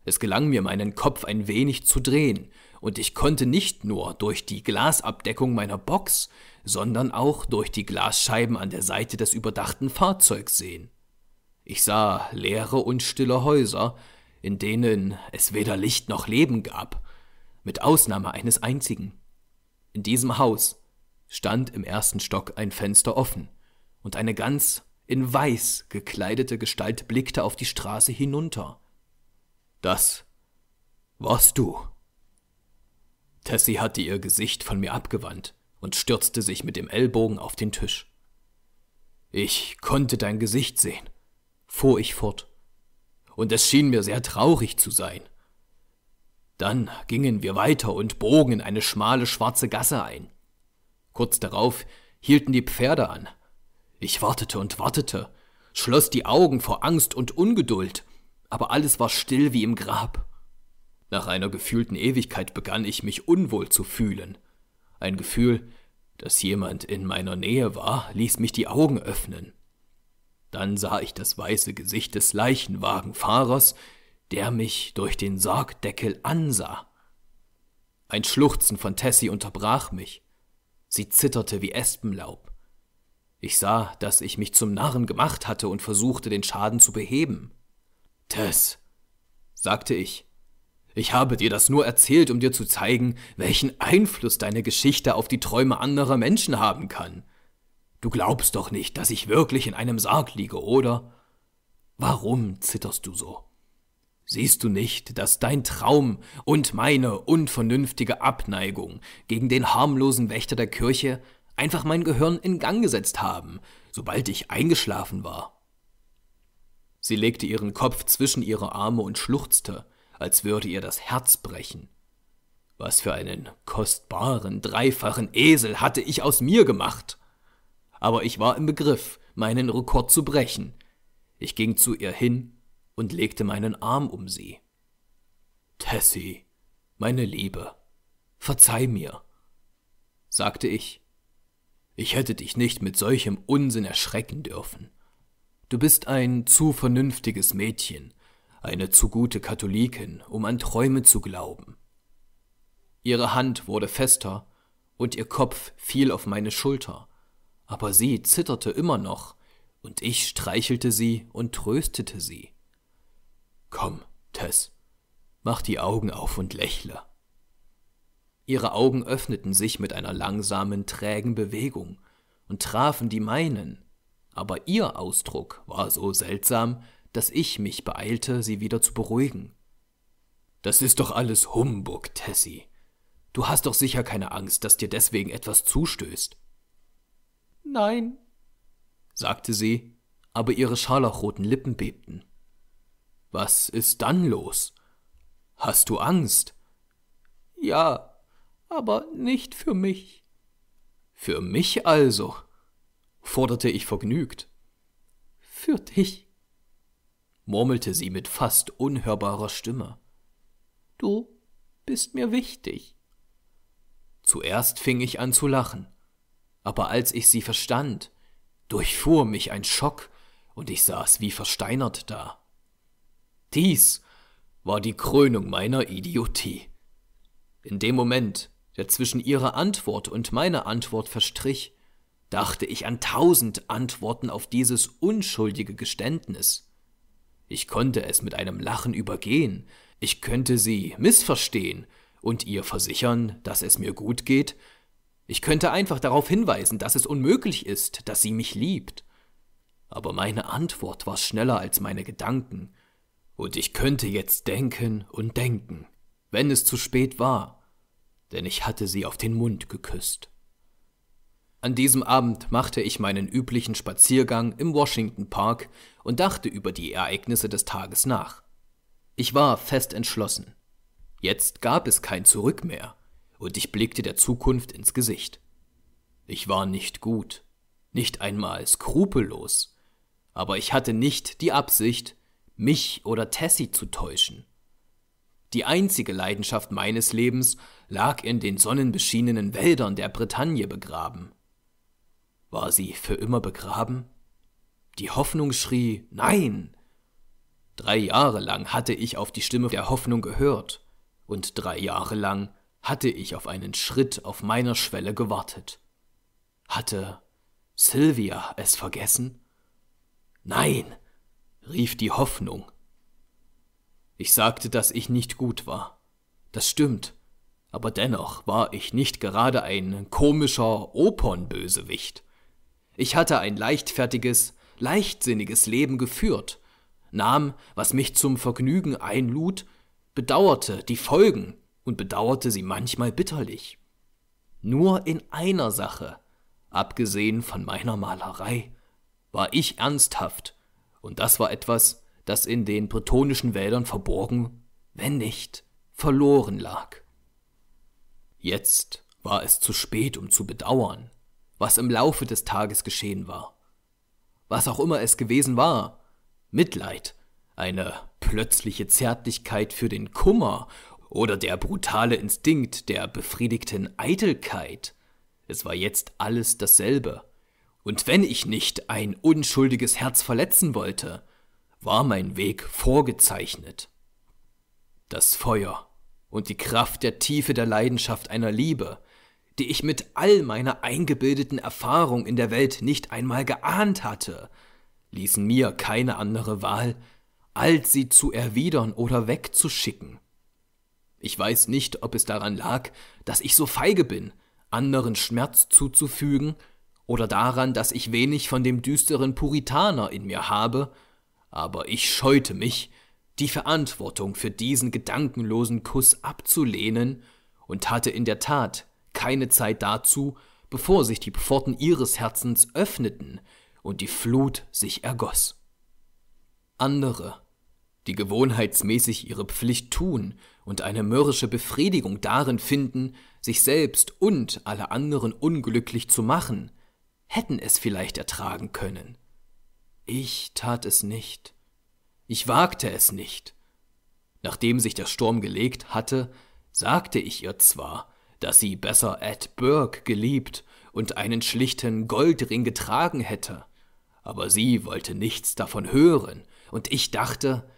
Es gelang mir, meinen Kopf ein wenig zu drehen, und ich konnte nicht nur durch die Glasabdeckung meiner Box, sondern auch durch die Glasscheiben an der Seite des überdachten Fahrzeugs sehen. Ich sah leere und stille Häuser, in denen es weder Licht noch Leben gab, mit Ausnahme eines einzigen. In diesem Haus stand im ersten Stock ein Fenster offen, und eine ganz in weiß gekleidete Gestalt blickte auf die Straße hinunter. Das warst du. Tessie hatte ihr Gesicht von mir abgewandt und stürzte sich mit dem Ellbogen auf den Tisch. Ich konnte dein Gesicht sehen, fuhr ich fort, und es schien mir sehr traurig zu sein. Dann gingen wir weiter und bogen in eine schmale schwarze Gasse ein. Kurz darauf hielten die Pferde an. Ich wartete und wartete, schloss die Augen vor Angst und Ungeduld, aber alles war still wie im Grab. Nach einer gefühlten Ewigkeit begann ich mich unwohl zu fühlen. Ein Gefühl, dass jemand in meiner Nähe war, ließ mich die Augen öffnen. Dann sah ich das weiße Gesicht des Leichenwagenfahrers, der mich durch den Sargdeckel ansah. Ein Schluchzen von Tessie unterbrach mich. Sie zitterte wie Espenlaub. Ich sah, dass ich mich zum Narren gemacht hatte und versuchte, den Schaden zu beheben. Tess, sagte ich, ich habe dir das nur erzählt, um dir zu zeigen, welchen Einfluss deine Geschichte auf die Träume anderer Menschen haben kann. Du glaubst doch nicht, dass ich wirklich in einem Sarg liege, oder? Warum zitterst du so? Siehst du nicht, dass dein Traum und meine unvernünftige Abneigung gegen den harmlosen Wächter der Kirche einfach mein Gehirn in Gang gesetzt haben, sobald ich eingeschlafen war? Sie legte ihren Kopf zwischen ihre Arme und schluchzte, als würde ihr das Herz brechen. Was für einen kostbaren, dreifachen Esel hatte ich aus mir gemacht? Aber ich war im Begriff, meinen Rekord zu brechen. Ich ging zu ihr hin und legte meinen Arm um sie. Tessie, meine Liebe, verzeih mir, sagte ich. Ich hätte dich nicht mit solchem Unsinn erschrecken dürfen. Du bist ein zu vernünftiges Mädchen, eine zu gute Katholikin, um an Träume zu glauben. Ihre Hand wurde fester und ihr Kopf fiel auf meine Schulter, aber sie zitterte immer noch, und ich streichelte sie und tröstete sie. Komm, Tess, mach die Augen auf und lächle. Ihre Augen öffneten sich mit einer langsamen, trägen Bewegung und trafen die meinen, aber ihr Ausdruck war so seltsam, dass ich mich beeilte, sie wieder zu beruhigen. Das ist doch alles Humbug, Tessie. Du hast doch sicher keine Angst, dass dir deswegen etwas zustößt. Nein, sagte sie, aber ihre scharlachroten Lippen bebten. Was ist dann los? Hast du Angst? Ja, aber nicht für mich. Für mich also? forderte ich vergnügt. Für dich, murmelte sie mit fast unhörbarer Stimme. Du bist mir wichtig. Zuerst fing ich an zu lachen, aber als ich sie verstand, durchfuhr mich ein Schock und ich saß wie versteinert da. Dies war die Krönung meiner Idiotie. In dem Moment, der zwischen ihrer Antwort und meiner Antwort verstrich, dachte ich an tausend Antworten auf dieses unschuldige Geständnis. Ich konnte es mit einem Lachen übergehen, ich könnte sie missverstehen und ihr versichern, dass es mir gut geht, ich könnte einfach darauf hinweisen, dass es unmöglich ist, dass sie mich liebt. Aber meine Antwort war schneller als meine Gedanken, und ich könnte jetzt denken und denken, wenn es zu spät war, denn ich hatte sie auf den Mund geküsst. An diesem Abend machte ich meinen üblichen Spaziergang im Washington Park und dachte über die Ereignisse des Tages nach. Ich war fest entschlossen. Jetzt gab es kein Zurück mehr, und ich blickte der Zukunft ins Gesicht. Ich war nicht gut, nicht einmal skrupellos, aber ich hatte nicht die Absicht, mich oder Tessie zu täuschen. Die einzige Leidenschaft meines Lebens lag in den sonnenbeschienenen Wäldern der Bretagne begraben. War sie für immer begraben? Die Hoffnung schrie Nein. Drei Jahre lang hatte ich auf die Stimme der Hoffnung gehört, und drei Jahre lang hatte ich auf einen Schritt auf meiner Schwelle gewartet. Hatte Sylvia es vergessen? Nein, rief die Hoffnung. Ich sagte, dass ich nicht gut war. Das stimmt, aber dennoch war ich nicht gerade ein komischer Opernbösewicht. Ich hatte ein leichtfertiges, leichtsinniges Leben geführt, nahm, was mich zum Vergnügen einlud, bedauerte die Folgen und bedauerte sie manchmal bitterlich. Nur in einer Sache, abgesehen von meiner Malerei, war ich ernsthaft und das war etwas, das in den bretonischen Wäldern verborgen, wenn nicht verloren lag. Jetzt war es zu spät, um zu bedauern, was im Laufe des Tages geschehen war. Was auch immer es gewesen war, Mitleid, eine plötzliche Zärtlichkeit für den Kummer oder der brutale Instinkt der befriedigten Eitelkeit, es war jetzt alles dasselbe und wenn ich nicht ein unschuldiges Herz verletzen wollte, war mein Weg vorgezeichnet. Das Feuer und die Kraft der Tiefe der Leidenschaft einer Liebe, die ich mit all meiner eingebildeten Erfahrung in der Welt nicht einmal geahnt hatte, ließen mir keine andere Wahl, als sie zu erwidern oder wegzuschicken. Ich weiß nicht, ob es daran lag, dass ich so feige bin, anderen Schmerz zuzufügen oder daran, dass ich wenig von dem düsteren Puritaner in mir habe, aber ich scheute mich, die Verantwortung für diesen gedankenlosen Kuss abzulehnen und hatte in der Tat keine Zeit dazu, bevor sich die Pforten ihres Herzens öffneten und die Flut sich ergoss. Andere, die gewohnheitsmäßig ihre Pflicht tun und eine mürrische Befriedigung darin finden, sich selbst und alle anderen unglücklich zu machen, hätten es vielleicht ertragen können. Ich tat es nicht. Ich wagte es nicht. Nachdem sich der Sturm gelegt hatte, sagte ich ihr zwar, dass sie besser Ed Burke geliebt und einen schlichten Goldring getragen hätte, aber sie wollte nichts davon hören, und ich dachte,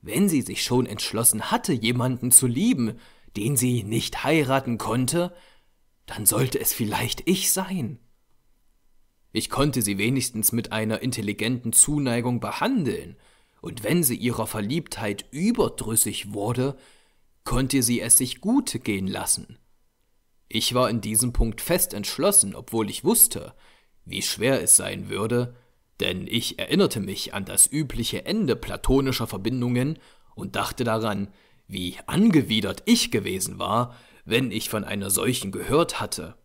wenn sie sich schon entschlossen hatte, jemanden zu lieben, den sie nicht heiraten konnte, dann sollte es vielleicht ich sein. Ich konnte sie wenigstens mit einer intelligenten Zuneigung behandeln, und wenn sie ihrer Verliebtheit überdrüssig wurde, konnte sie es sich gut gehen lassen. Ich war in diesem Punkt fest entschlossen, obwohl ich wusste, wie schwer es sein würde, denn ich erinnerte mich an das übliche Ende platonischer Verbindungen und dachte daran, wie angewidert ich gewesen war, wenn ich von einer solchen gehört hatte.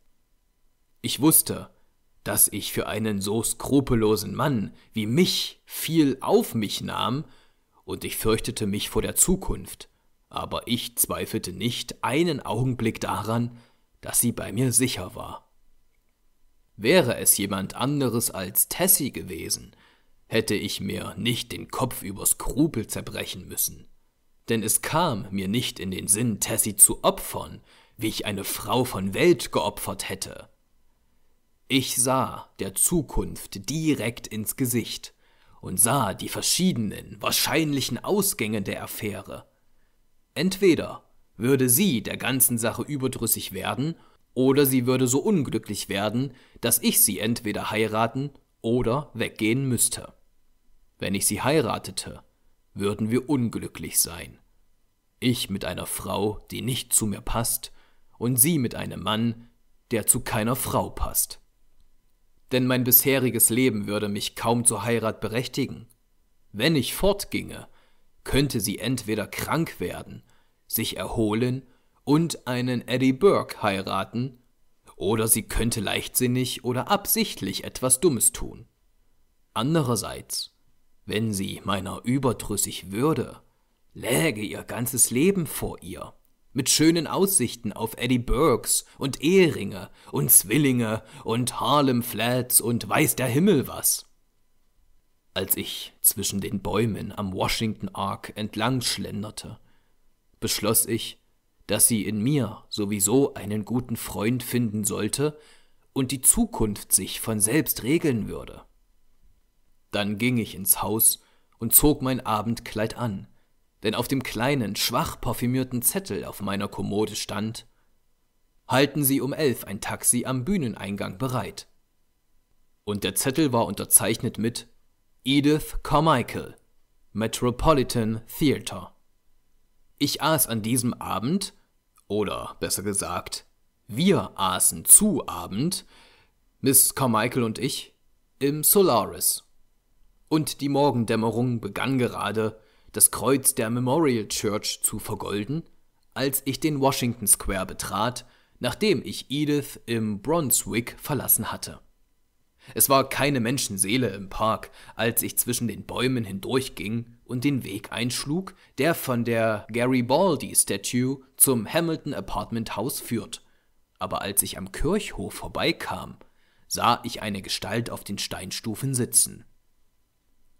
Ich wusste, dass ich für einen so skrupellosen Mann wie mich viel auf mich nahm, und ich fürchtete mich vor der Zukunft, aber ich zweifelte nicht einen Augenblick daran, dass sie bei mir sicher war. Wäre es jemand anderes als Tessie gewesen, hätte ich mir nicht den Kopf über Skrupel zerbrechen müssen. Denn es kam mir nicht in den Sinn, Tessie zu opfern, wie ich eine Frau von Welt geopfert hätte. Ich sah der Zukunft direkt ins Gesicht und sah die verschiedenen wahrscheinlichen Ausgänge der Affäre. Entweder würde sie der ganzen Sache überdrüssig werden, oder sie würde so unglücklich werden, dass ich sie entweder heiraten oder weggehen müsste. Wenn ich sie heiratete, würden wir unglücklich sein. Ich mit einer Frau, die nicht zu mir passt, und sie mit einem Mann, der zu keiner Frau passt denn mein bisheriges Leben würde mich kaum zur Heirat berechtigen. Wenn ich fortginge, könnte sie entweder krank werden, sich erholen und einen Eddie Burke heiraten, oder sie könnte leichtsinnig oder absichtlich etwas Dummes tun. Andererseits, wenn sie meiner überdrüssig würde, läge ihr ganzes Leben vor ihr mit schönen Aussichten auf Eddie Burks und Eheringe und Zwillinge und Harlem Flats und weiß der Himmel was. Als ich zwischen den Bäumen am Washington Ark entlang schlenderte, beschloss ich, dass sie in mir sowieso einen guten Freund finden sollte und die Zukunft sich von selbst regeln würde. Dann ging ich ins Haus und zog mein Abendkleid an, denn auf dem kleinen, schwach parfümierten Zettel auf meiner Kommode stand Halten Sie um elf ein Taxi am Bühneneingang bereit. Und der Zettel war unterzeichnet mit Edith Carmichael, Metropolitan Theatre. Ich aß an diesem Abend, oder besser gesagt, wir aßen zu Abend, Miss Carmichael und ich, im Solaris. Und die Morgendämmerung begann gerade, das Kreuz der Memorial Church zu vergolden, als ich den Washington Square betrat, nachdem ich Edith im Brunswick verlassen hatte. Es war keine Menschenseele im Park, als ich zwischen den Bäumen hindurchging und den Weg einschlug, der von der Garibaldi Statue zum Hamilton Apartment House führt. Aber als ich am Kirchhof vorbeikam, sah ich eine Gestalt auf den Steinstufen sitzen.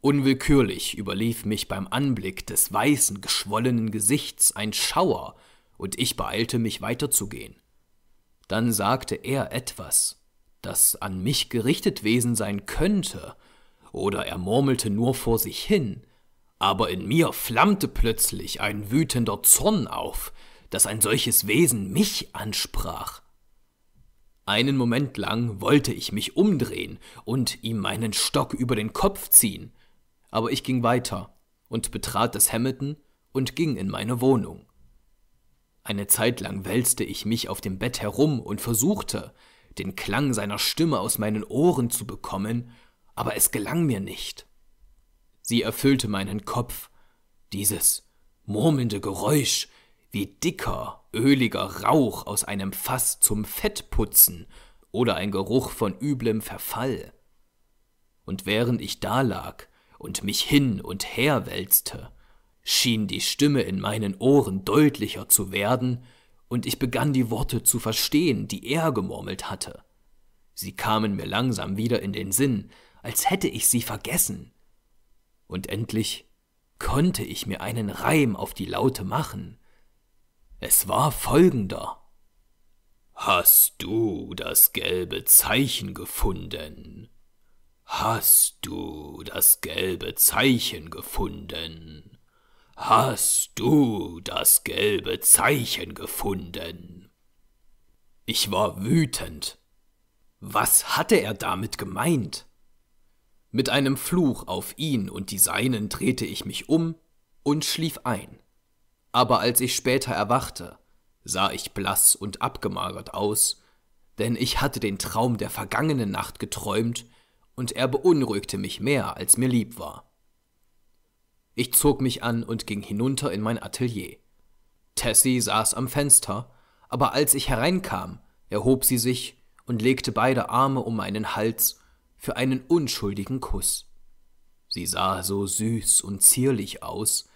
Unwillkürlich überlief mich beim Anblick des weißen, geschwollenen Gesichts ein Schauer, und ich beeilte mich weiterzugehen. Dann sagte er etwas, das an mich gerichtet gewesen sein könnte, oder er murmelte nur vor sich hin, aber in mir flammte plötzlich ein wütender Zorn auf, dass ein solches Wesen mich ansprach. Einen Moment lang wollte ich mich umdrehen und ihm meinen Stock über den Kopf ziehen, aber ich ging weiter und betrat das Hamilton und ging in meine Wohnung. Eine Zeit lang wälzte ich mich auf dem Bett herum und versuchte, den Klang seiner Stimme aus meinen Ohren zu bekommen, aber es gelang mir nicht. Sie erfüllte meinen Kopf, dieses murmelnde Geräusch, wie dicker, öliger Rauch aus einem Fass zum Fettputzen oder ein Geruch von üblem Verfall. Und während ich da lag, und mich hin und her wälzte, schien die Stimme in meinen Ohren deutlicher zu werden, und ich begann die Worte zu verstehen, die er gemurmelt hatte. Sie kamen mir langsam wieder in den Sinn, als hätte ich sie vergessen. Und endlich konnte ich mir einen Reim auf die Laute machen. Es war folgender. Hast du das gelbe Zeichen gefunden? Hast du das gelbe Zeichen gefunden? Hast du das gelbe Zeichen gefunden? Ich war wütend. Was hatte er damit gemeint? Mit einem Fluch auf ihn und die Seinen drehte ich mich um und schlief ein. Aber als ich später erwachte, sah ich blass und abgemagert aus, denn ich hatte den Traum der vergangenen Nacht geträumt und er beunruhigte mich mehr, als mir lieb war. Ich zog mich an und ging hinunter in mein Atelier. Tessie saß am Fenster, aber als ich hereinkam, erhob sie sich und legte beide Arme um meinen Hals für einen unschuldigen Kuss. Sie sah so süß und zierlich aus,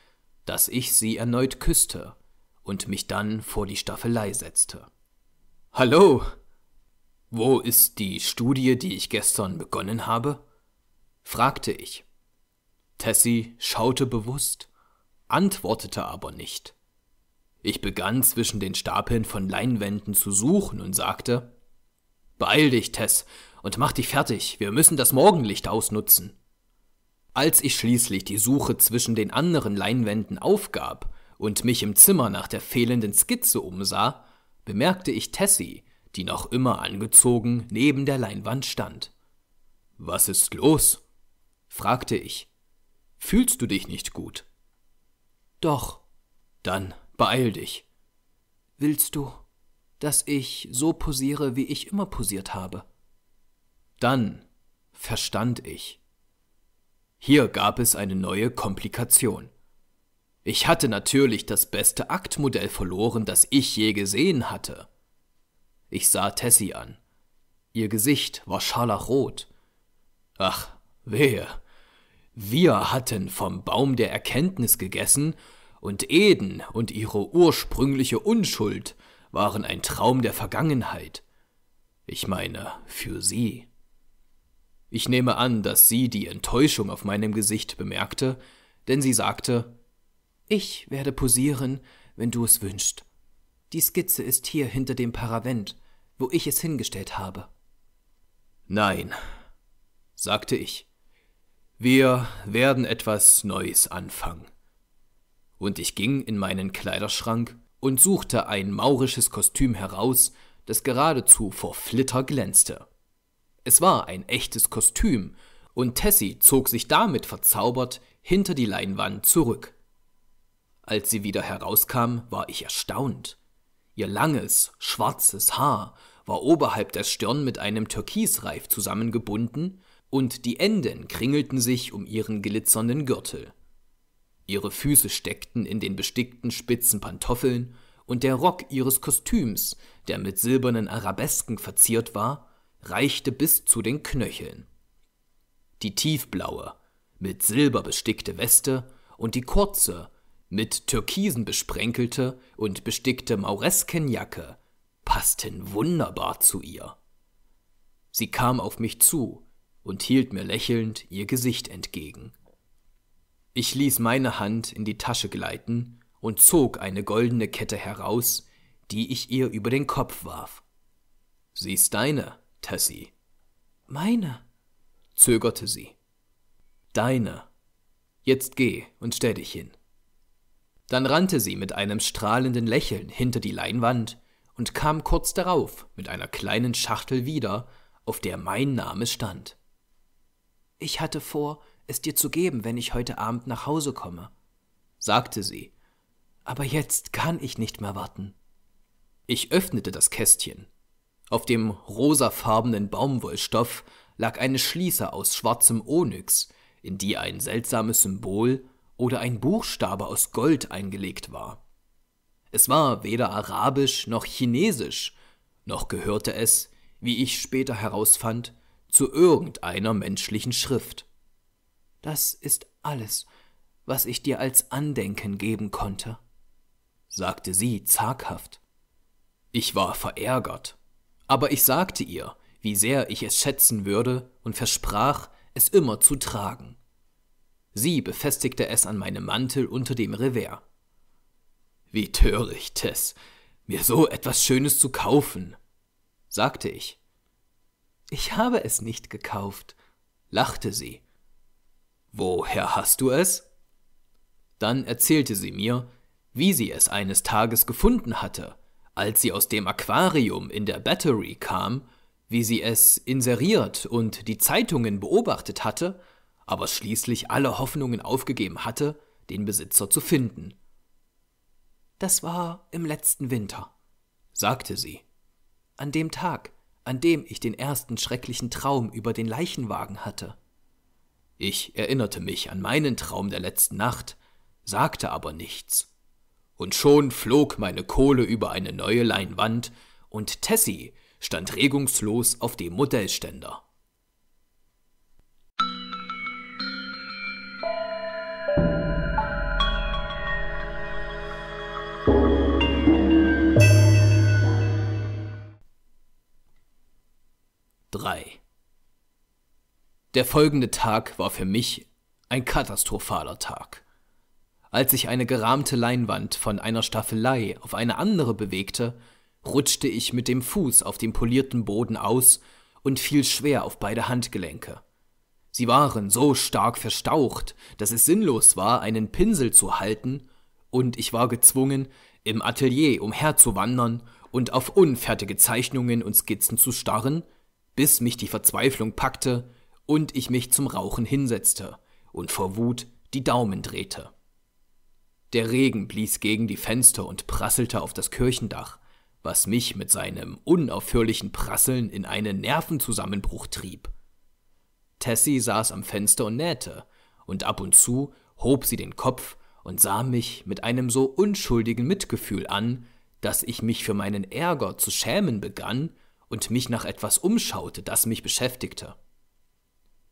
dass ich sie erneut küsste und mich dann vor die Staffelei setzte. Hallo, wo ist die Studie, die ich gestern begonnen habe? fragte ich. Tessie schaute bewusst, antwortete aber nicht. Ich begann zwischen den Stapeln von Leinwänden zu suchen und sagte Beeil dich, Tess, und mach dich fertig, wir müssen das Morgenlicht ausnutzen. Als ich schließlich die Suche zwischen den anderen Leinwänden aufgab und mich im Zimmer nach der fehlenden Skizze umsah, bemerkte ich Tessie, die noch immer angezogen neben der Leinwand stand. Was ist los? fragte ich. Fühlst du dich nicht gut? Doch. Dann beeil dich. Willst du, dass ich so posiere, wie ich immer posiert habe? Dann verstand ich. Hier gab es eine neue Komplikation. Ich hatte natürlich das beste Aktmodell verloren, das ich je gesehen hatte. Ich sah Tessie an. Ihr Gesicht war scharlachrot. Ach, wehe. Wir hatten vom Baum der Erkenntnis gegessen, und Eden und ihre ursprüngliche Unschuld waren ein Traum der Vergangenheit. Ich meine, für sie. Ich nehme an, dass sie die Enttäuschung auf meinem Gesicht bemerkte, denn sie sagte Ich werde posieren, wenn du es wünschst. Die Skizze ist hier hinter dem Paravent, wo ich es hingestellt habe. Nein, sagte ich. Wir werden etwas Neues anfangen. Und ich ging in meinen Kleiderschrank und suchte ein maurisches Kostüm heraus, das geradezu vor Flitter glänzte. Es war ein echtes Kostüm, und Tessie zog sich damit verzaubert hinter die Leinwand zurück. Als sie wieder herauskam, war ich erstaunt. Ihr langes, schwarzes Haar war oberhalb der Stirn mit einem Türkisreif zusammengebunden, und die Enden kringelten sich um ihren glitzernden Gürtel. Ihre Füße steckten in den bestickten spitzen Pantoffeln, und der Rock ihres Kostüms, der mit silbernen Arabesken verziert war, reichte bis zu den Knöcheln. Die tiefblaue, mit Silber bestickte Weste und die kurze, mit türkisen besprenkelte und bestickte Maureskenjacke passten wunderbar zu ihr. Sie kam auf mich zu und hielt mir lächelnd ihr Gesicht entgegen. Ich ließ meine Hand in die Tasche gleiten und zog eine goldene Kette heraus, die ich ihr über den Kopf warf. Sie ist deine, Tessie. Meine? zögerte sie. Deine. Jetzt geh und stell dich hin. Dann rannte sie mit einem strahlenden Lächeln hinter die Leinwand und kam kurz darauf mit einer kleinen Schachtel wieder, auf der mein Name stand. Ich hatte vor, es dir zu geben, wenn ich heute Abend nach Hause komme, sagte sie, aber jetzt kann ich nicht mehr warten. Ich öffnete das Kästchen. Auf dem rosafarbenen Baumwollstoff lag eine Schließe aus schwarzem Onyx, in die ein seltsames Symbol oder ein Buchstabe aus Gold eingelegt war. Es war weder arabisch noch chinesisch, noch gehörte es, wie ich später herausfand, zu irgendeiner menschlichen Schrift. Das ist alles, was ich dir als Andenken geben konnte, sagte sie zaghaft. Ich war verärgert, aber ich sagte ihr, wie sehr ich es schätzen würde und versprach, es immer zu tragen. Sie befestigte es an meinem Mantel unter dem Revers. Wie töricht, es, mir so etwas Schönes zu kaufen, sagte ich. Ich habe es nicht gekauft, lachte sie. Woher hast du es? Dann erzählte sie mir, wie sie es eines Tages gefunden hatte, als sie aus dem Aquarium in der Battery kam, wie sie es inseriert und die Zeitungen beobachtet hatte aber schließlich alle Hoffnungen aufgegeben hatte, den Besitzer zu finden. Das war im letzten Winter, sagte sie. An dem Tag, an dem ich den ersten schrecklichen Traum über den Leichenwagen hatte. Ich erinnerte mich an meinen Traum der letzten Nacht, sagte aber nichts. Und schon flog meine Kohle über eine neue Leinwand, und Tessie stand regungslos auf dem Modellständer. 3. Der folgende Tag war für mich ein katastrophaler Tag. Als ich eine gerahmte Leinwand von einer Staffelei auf eine andere bewegte, rutschte ich mit dem Fuß auf dem polierten Boden aus und fiel schwer auf beide Handgelenke. Sie waren so stark verstaucht, dass es sinnlos war, einen Pinsel zu halten, und ich war gezwungen, im Atelier umherzuwandern und auf unfertige Zeichnungen und Skizzen zu starren, bis mich die Verzweiflung packte und ich mich zum Rauchen hinsetzte und vor Wut die Daumen drehte. Der Regen blies gegen die Fenster und prasselte auf das Kirchendach, was mich mit seinem unaufhörlichen Prasseln in einen Nervenzusammenbruch trieb. Tessie saß am Fenster und nähte, und ab und zu hob sie den Kopf und sah mich mit einem so unschuldigen Mitgefühl an, dass ich mich für meinen Ärger zu schämen begann und mich nach etwas umschaute, das mich beschäftigte.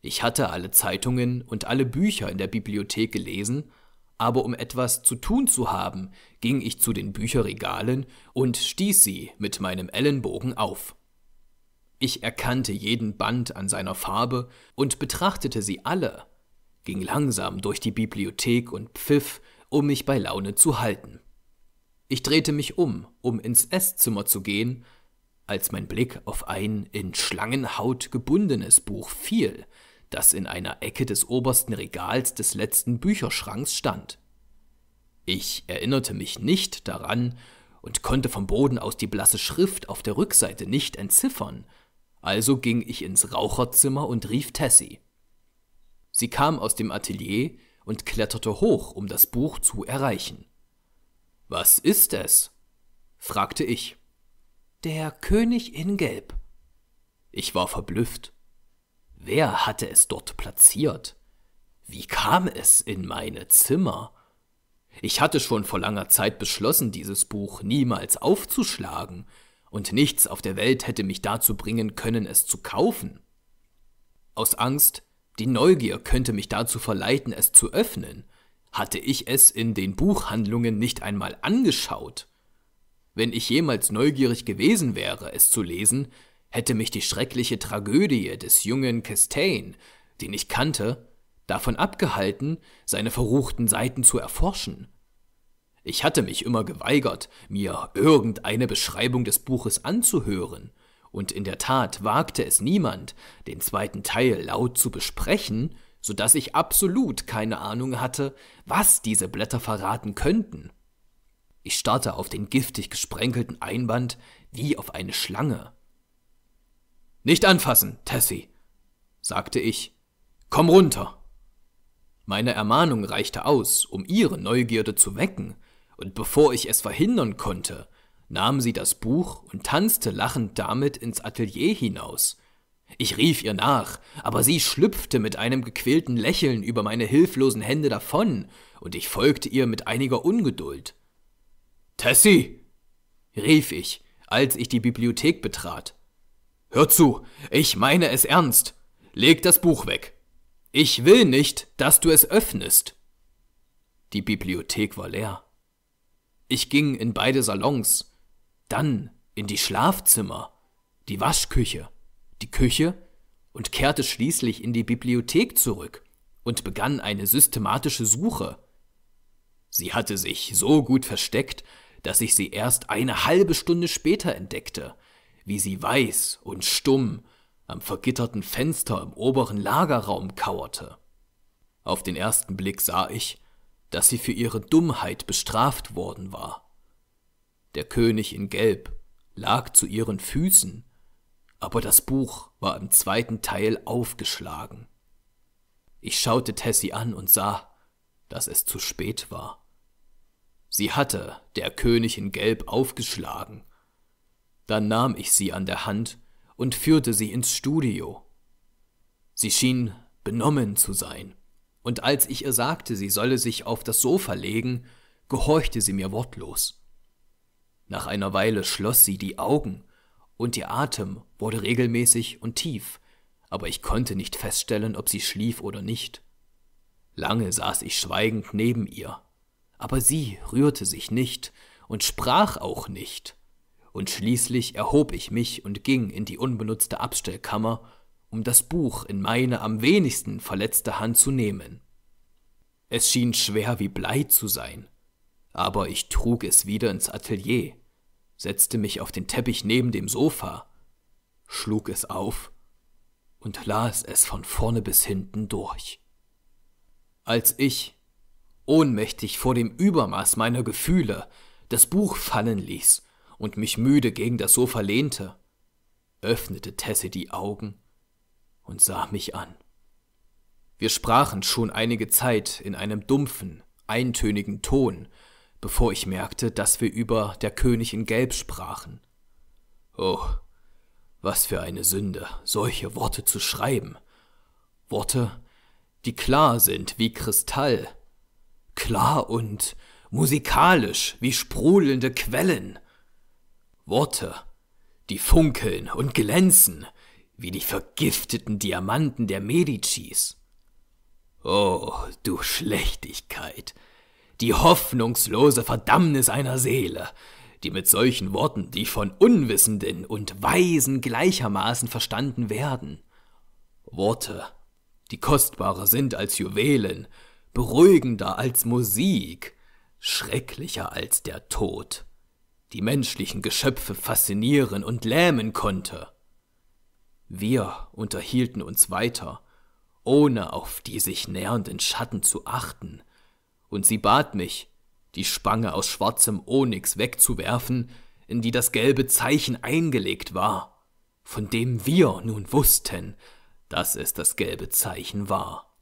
Ich hatte alle Zeitungen und alle Bücher in der Bibliothek gelesen, aber um etwas zu tun zu haben, ging ich zu den Bücherregalen und stieß sie mit meinem Ellenbogen auf. Ich erkannte jeden Band an seiner Farbe und betrachtete sie alle, ging langsam durch die Bibliothek und pfiff, um mich bei Laune zu halten. Ich drehte mich um, um ins Esszimmer zu gehen, als mein Blick auf ein in Schlangenhaut gebundenes Buch fiel, das in einer Ecke des obersten Regals des letzten Bücherschranks stand. Ich erinnerte mich nicht daran und konnte vom Boden aus die blasse Schrift auf der Rückseite nicht entziffern, also ging ich ins Raucherzimmer und rief Tessie. Sie kam aus dem Atelier und kletterte hoch, um das Buch zu erreichen. Was ist es? fragte ich. Der König in Gelb. Ich war verblüfft. Wer hatte es dort platziert? Wie kam es in meine Zimmer? Ich hatte schon vor langer Zeit beschlossen, dieses Buch niemals aufzuschlagen, und nichts auf der Welt hätte mich dazu bringen können, es zu kaufen. Aus Angst, die Neugier könnte mich dazu verleiten, es zu öffnen, hatte ich es in den Buchhandlungen nicht einmal angeschaut. Wenn ich jemals neugierig gewesen wäre, es zu lesen, hätte mich die schreckliche Tragödie des jungen Castain, den ich kannte, davon abgehalten, seine verruchten Seiten zu erforschen. Ich hatte mich immer geweigert, mir irgendeine Beschreibung des Buches anzuhören, und in der Tat wagte es niemand, den zweiten Teil laut zu besprechen, so dass ich absolut keine Ahnung hatte, was diese Blätter verraten könnten. Ich starrte auf den giftig gesprenkelten Einband wie auf eine Schlange. Nicht anfassen, Tessie, sagte ich. Komm runter. Meine Ermahnung reichte aus, um ihre Neugierde zu wecken, und bevor ich es verhindern konnte, nahm sie das Buch und tanzte lachend damit ins Atelier hinaus. Ich rief ihr nach, aber sie schlüpfte mit einem gequälten Lächeln über meine hilflosen Hände davon, und ich folgte ihr mit einiger Ungeduld. Tessie! rief ich, als ich die Bibliothek betrat. Hör zu, ich meine es ernst. Leg das Buch weg. Ich will nicht, dass du es öffnest. Die Bibliothek war leer. Ich ging in beide Salons, dann in die Schlafzimmer, die Waschküche, die Küche und kehrte schließlich in die Bibliothek zurück und begann eine systematische Suche. Sie hatte sich so gut versteckt, dass ich sie erst eine halbe Stunde später entdeckte, wie sie weiß und stumm am vergitterten Fenster im oberen Lagerraum kauerte. Auf den ersten Blick sah ich, dass sie für ihre Dummheit bestraft worden war. Der König in Gelb lag zu ihren Füßen, aber das Buch war im zweiten Teil aufgeschlagen. Ich schaute Tessie an und sah, dass es zu spät war. Sie hatte der König in Gelb aufgeschlagen. Dann nahm ich sie an der Hand und führte sie ins Studio. Sie schien benommen zu sein, und als ich ihr sagte, sie solle sich auf das Sofa legen, gehorchte sie mir wortlos. Nach einer Weile schloss sie die Augen, und ihr Atem wurde regelmäßig und tief, aber ich konnte nicht feststellen, ob sie schlief oder nicht. Lange saß ich schweigend neben ihr, aber sie rührte sich nicht und sprach auch nicht, und schließlich erhob ich mich und ging in die unbenutzte Abstellkammer, um das Buch in meine am wenigsten verletzte Hand zu nehmen. Es schien schwer wie Blei zu sein, aber ich trug es wieder ins Atelier, setzte mich auf den Teppich neben dem Sofa, schlug es auf und las es von vorne bis hinten durch. Als ich, ohnmächtig vor dem Übermaß meiner Gefühle, das Buch fallen ließ und mich müde gegen das Sofa lehnte, öffnete Tessie die Augen und sah mich an. Wir sprachen schon einige Zeit in einem dumpfen, eintönigen Ton, bevor ich merkte, dass wir über der König in Gelb sprachen. Oh, was für eine Sünde, solche Worte zu schreiben. Worte, die klar sind wie Kristall, klar und musikalisch wie sprudelnde Quellen. Worte, die funkeln und glänzen wie die vergifteten Diamanten der Medicis. Oh, du Schlechtigkeit, die hoffnungslose Verdammnis einer Seele, die mit solchen Worten, die von Unwissenden und Weisen gleichermaßen verstanden werden. Worte, die kostbarer sind als Juwelen beruhigender als Musik, schrecklicher als der Tod, die menschlichen Geschöpfe faszinieren und lähmen konnte. Wir unterhielten uns weiter, ohne auf die sich nähernden Schatten zu achten, und sie bat mich, die Spange aus schwarzem Onyx wegzuwerfen, in die das gelbe Zeichen eingelegt war, von dem wir nun wussten, dass es das gelbe Zeichen war.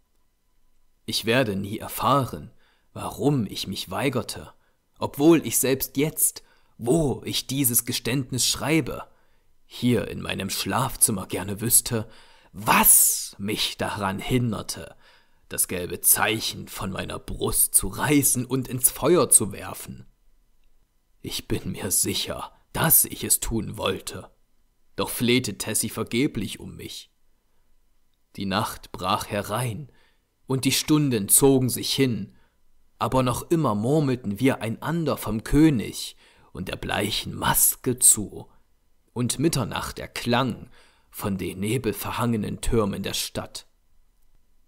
Ich werde nie erfahren, warum ich mich weigerte, obwohl ich selbst jetzt, wo ich dieses Geständnis schreibe, hier in meinem Schlafzimmer gerne wüsste, was mich daran hinderte, das gelbe Zeichen von meiner Brust zu reißen und ins Feuer zu werfen. Ich bin mir sicher, dass ich es tun wollte. Doch flehte Tessie vergeblich um mich. Die Nacht brach herein, und die Stunden zogen sich hin, aber noch immer murmelten wir einander vom König und der bleichen Maske zu, und Mitternacht erklang von den nebelverhangenen Türmen der Stadt.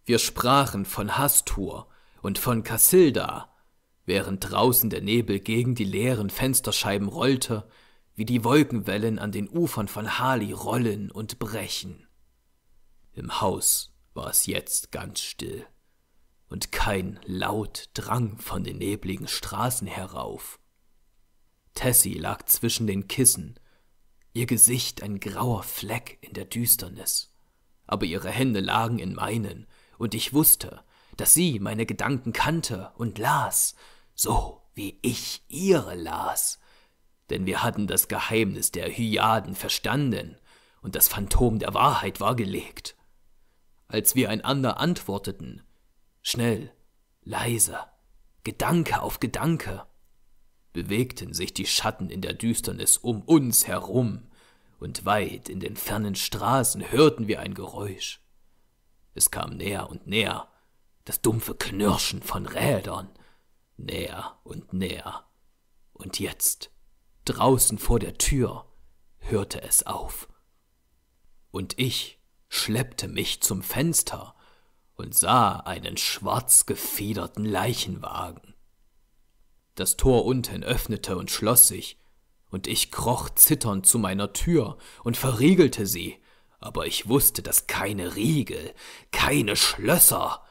Wir sprachen von Hastur und von Kassilda, während draußen der Nebel gegen die leeren Fensterscheiben rollte, wie die Wolkenwellen an den Ufern von Hali rollen und brechen. Im Haus war es jetzt ganz still, und kein Laut drang von den nebligen Straßen herauf. Tessie lag zwischen den Kissen, ihr Gesicht ein grauer Fleck in der Düsternis, aber ihre Hände lagen in meinen, und ich wusste, dass sie meine Gedanken kannte und las, so wie ich ihre las, denn wir hatten das Geheimnis der Hyaden verstanden, und das Phantom der Wahrheit war gelegt als wir einander antworteten, schnell, leise, Gedanke auf Gedanke, bewegten sich die Schatten in der Düsternis um uns herum, und weit in den fernen Straßen hörten wir ein Geräusch. Es kam näher und näher, das dumpfe Knirschen von Rädern, näher und näher. Und jetzt, draußen vor der Tür, hörte es auf. Und ich schleppte mich zum Fenster und sah einen schwarz gefederten Leichenwagen. Das Tor unten öffnete und schloss sich, und ich kroch zitternd zu meiner Tür und verriegelte sie, aber ich wusste, dass keine Riegel, keine Schlösser,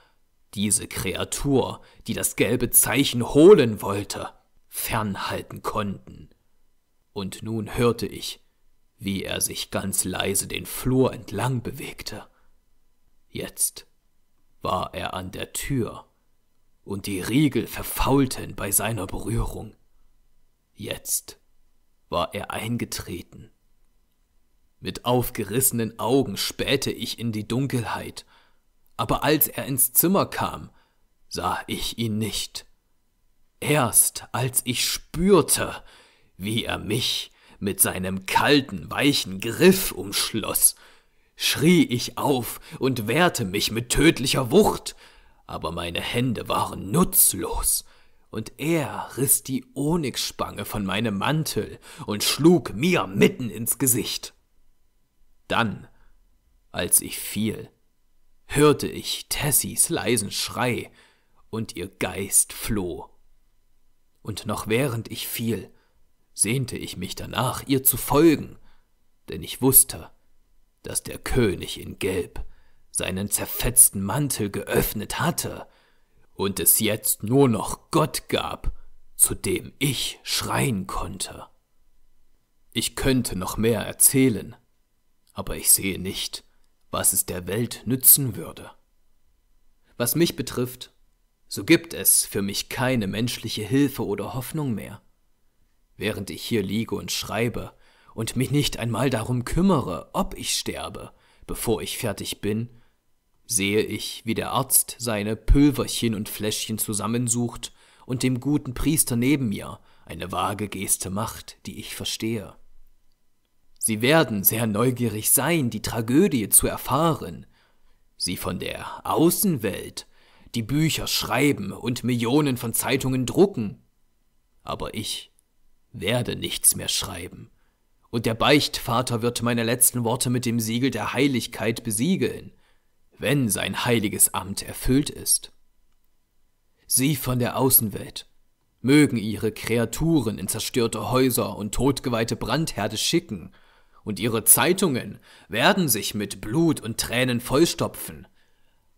diese Kreatur, die das gelbe Zeichen holen wollte, fernhalten konnten. Und nun hörte ich, wie er sich ganz leise den Flur entlang bewegte. Jetzt war er an der Tür, und die Riegel verfaulten bei seiner Berührung. Jetzt war er eingetreten. Mit aufgerissenen Augen spähte ich in die Dunkelheit, aber als er ins Zimmer kam, sah ich ihn nicht. Erst als ich spürte, wie er mich mit seinem kalten, weichen Griff umschloss, schrie ich auf und wehrte mich mit tödlicher Wucht, aber meine Hände waren nutzlos, und er riß die Onyxspange von meinem Mantel und schlug mir mitten ins Gesicht. Dann, als ich fiel, hörte ich Tessys leisen Schrei, und ihr Geist floh. Und noch während ich fiel, sehnte ich mich danach, ihr zu folgen, denn ich wusste, dass der König in Gelb seinen zerfetzten Mantel geöffnet hatte und es jetzt nur noch Gott gab, zu dem ich schreien konnte. Ich könnte noch mehr erzählen, aber ich sehe nicht, was es der Welt nützen würde. Was mich betrifft, so gibt es für mich keine menschliche Hilfe oder Hoffnung mehr während ich hier liege und schreibe und mich nicht einmal darum kümmere, ob ich sterbe, bevor ich fertig bin, sehe ich, wie der Arzt seine Pülverchen und Fläschchen zusammensucht und dem guten Priester neben mir eine vage Geste macht, die ich verstehe. Sie werden sehr neugierig sein, die Tragödie zu erfahren, sie von der Außenwelt, die Bücher schreiben und Millionen von Zeitungen drucken. Aber ich werde nichts mehr schreiben. Und der Beichtvater wird meine letzten Worte mit dem Siegel der Heiligkeit besiegeln, wenn sein heiliges Amt erfüllt ist. Sie von der Außenwelt mögen ihre Kreaturen in zerstörte Häuser und totgeweihte Brandherde schicken, und ihre Zeitungen werden sich mit Blut und Tränen vollstopfen.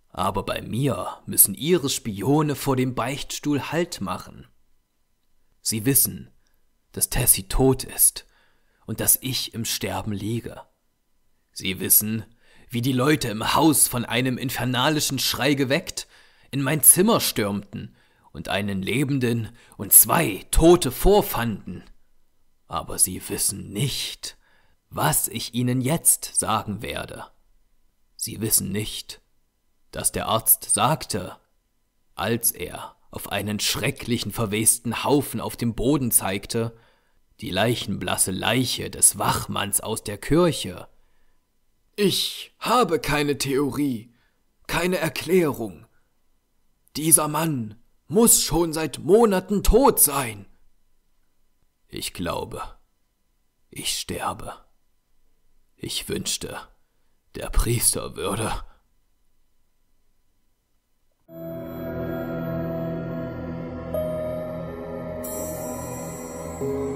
Aber bei mir müssen ihre Spione vor dem Beichtstuhl Halt machen. Sie wissen, dass Tessie tot ist und dass ich im Sterben liege. Sie wissen, wie die Leute im Haus von einem infernalischen Schrei geweckt in mein Zimmer stürmten und einen Lebenden und zwei Tote vorfanden. Aber sie wissen nicht, was ich ihnen jetzt sagen werde. Sie wissen nicht, dass der Arzt sagte, als er auf einen schrecklichen verwesten Haufen auf dem Boden zeigte, die leichenblasse Leiche des Wachmanns aus der Kirche. Ich habe keine Theorie, keine Erklärung. Dieser Mann muss schon seit Monaten tot sein. Ich glaube, ich sterbe. Ich wünschte, der Priester würde. Musik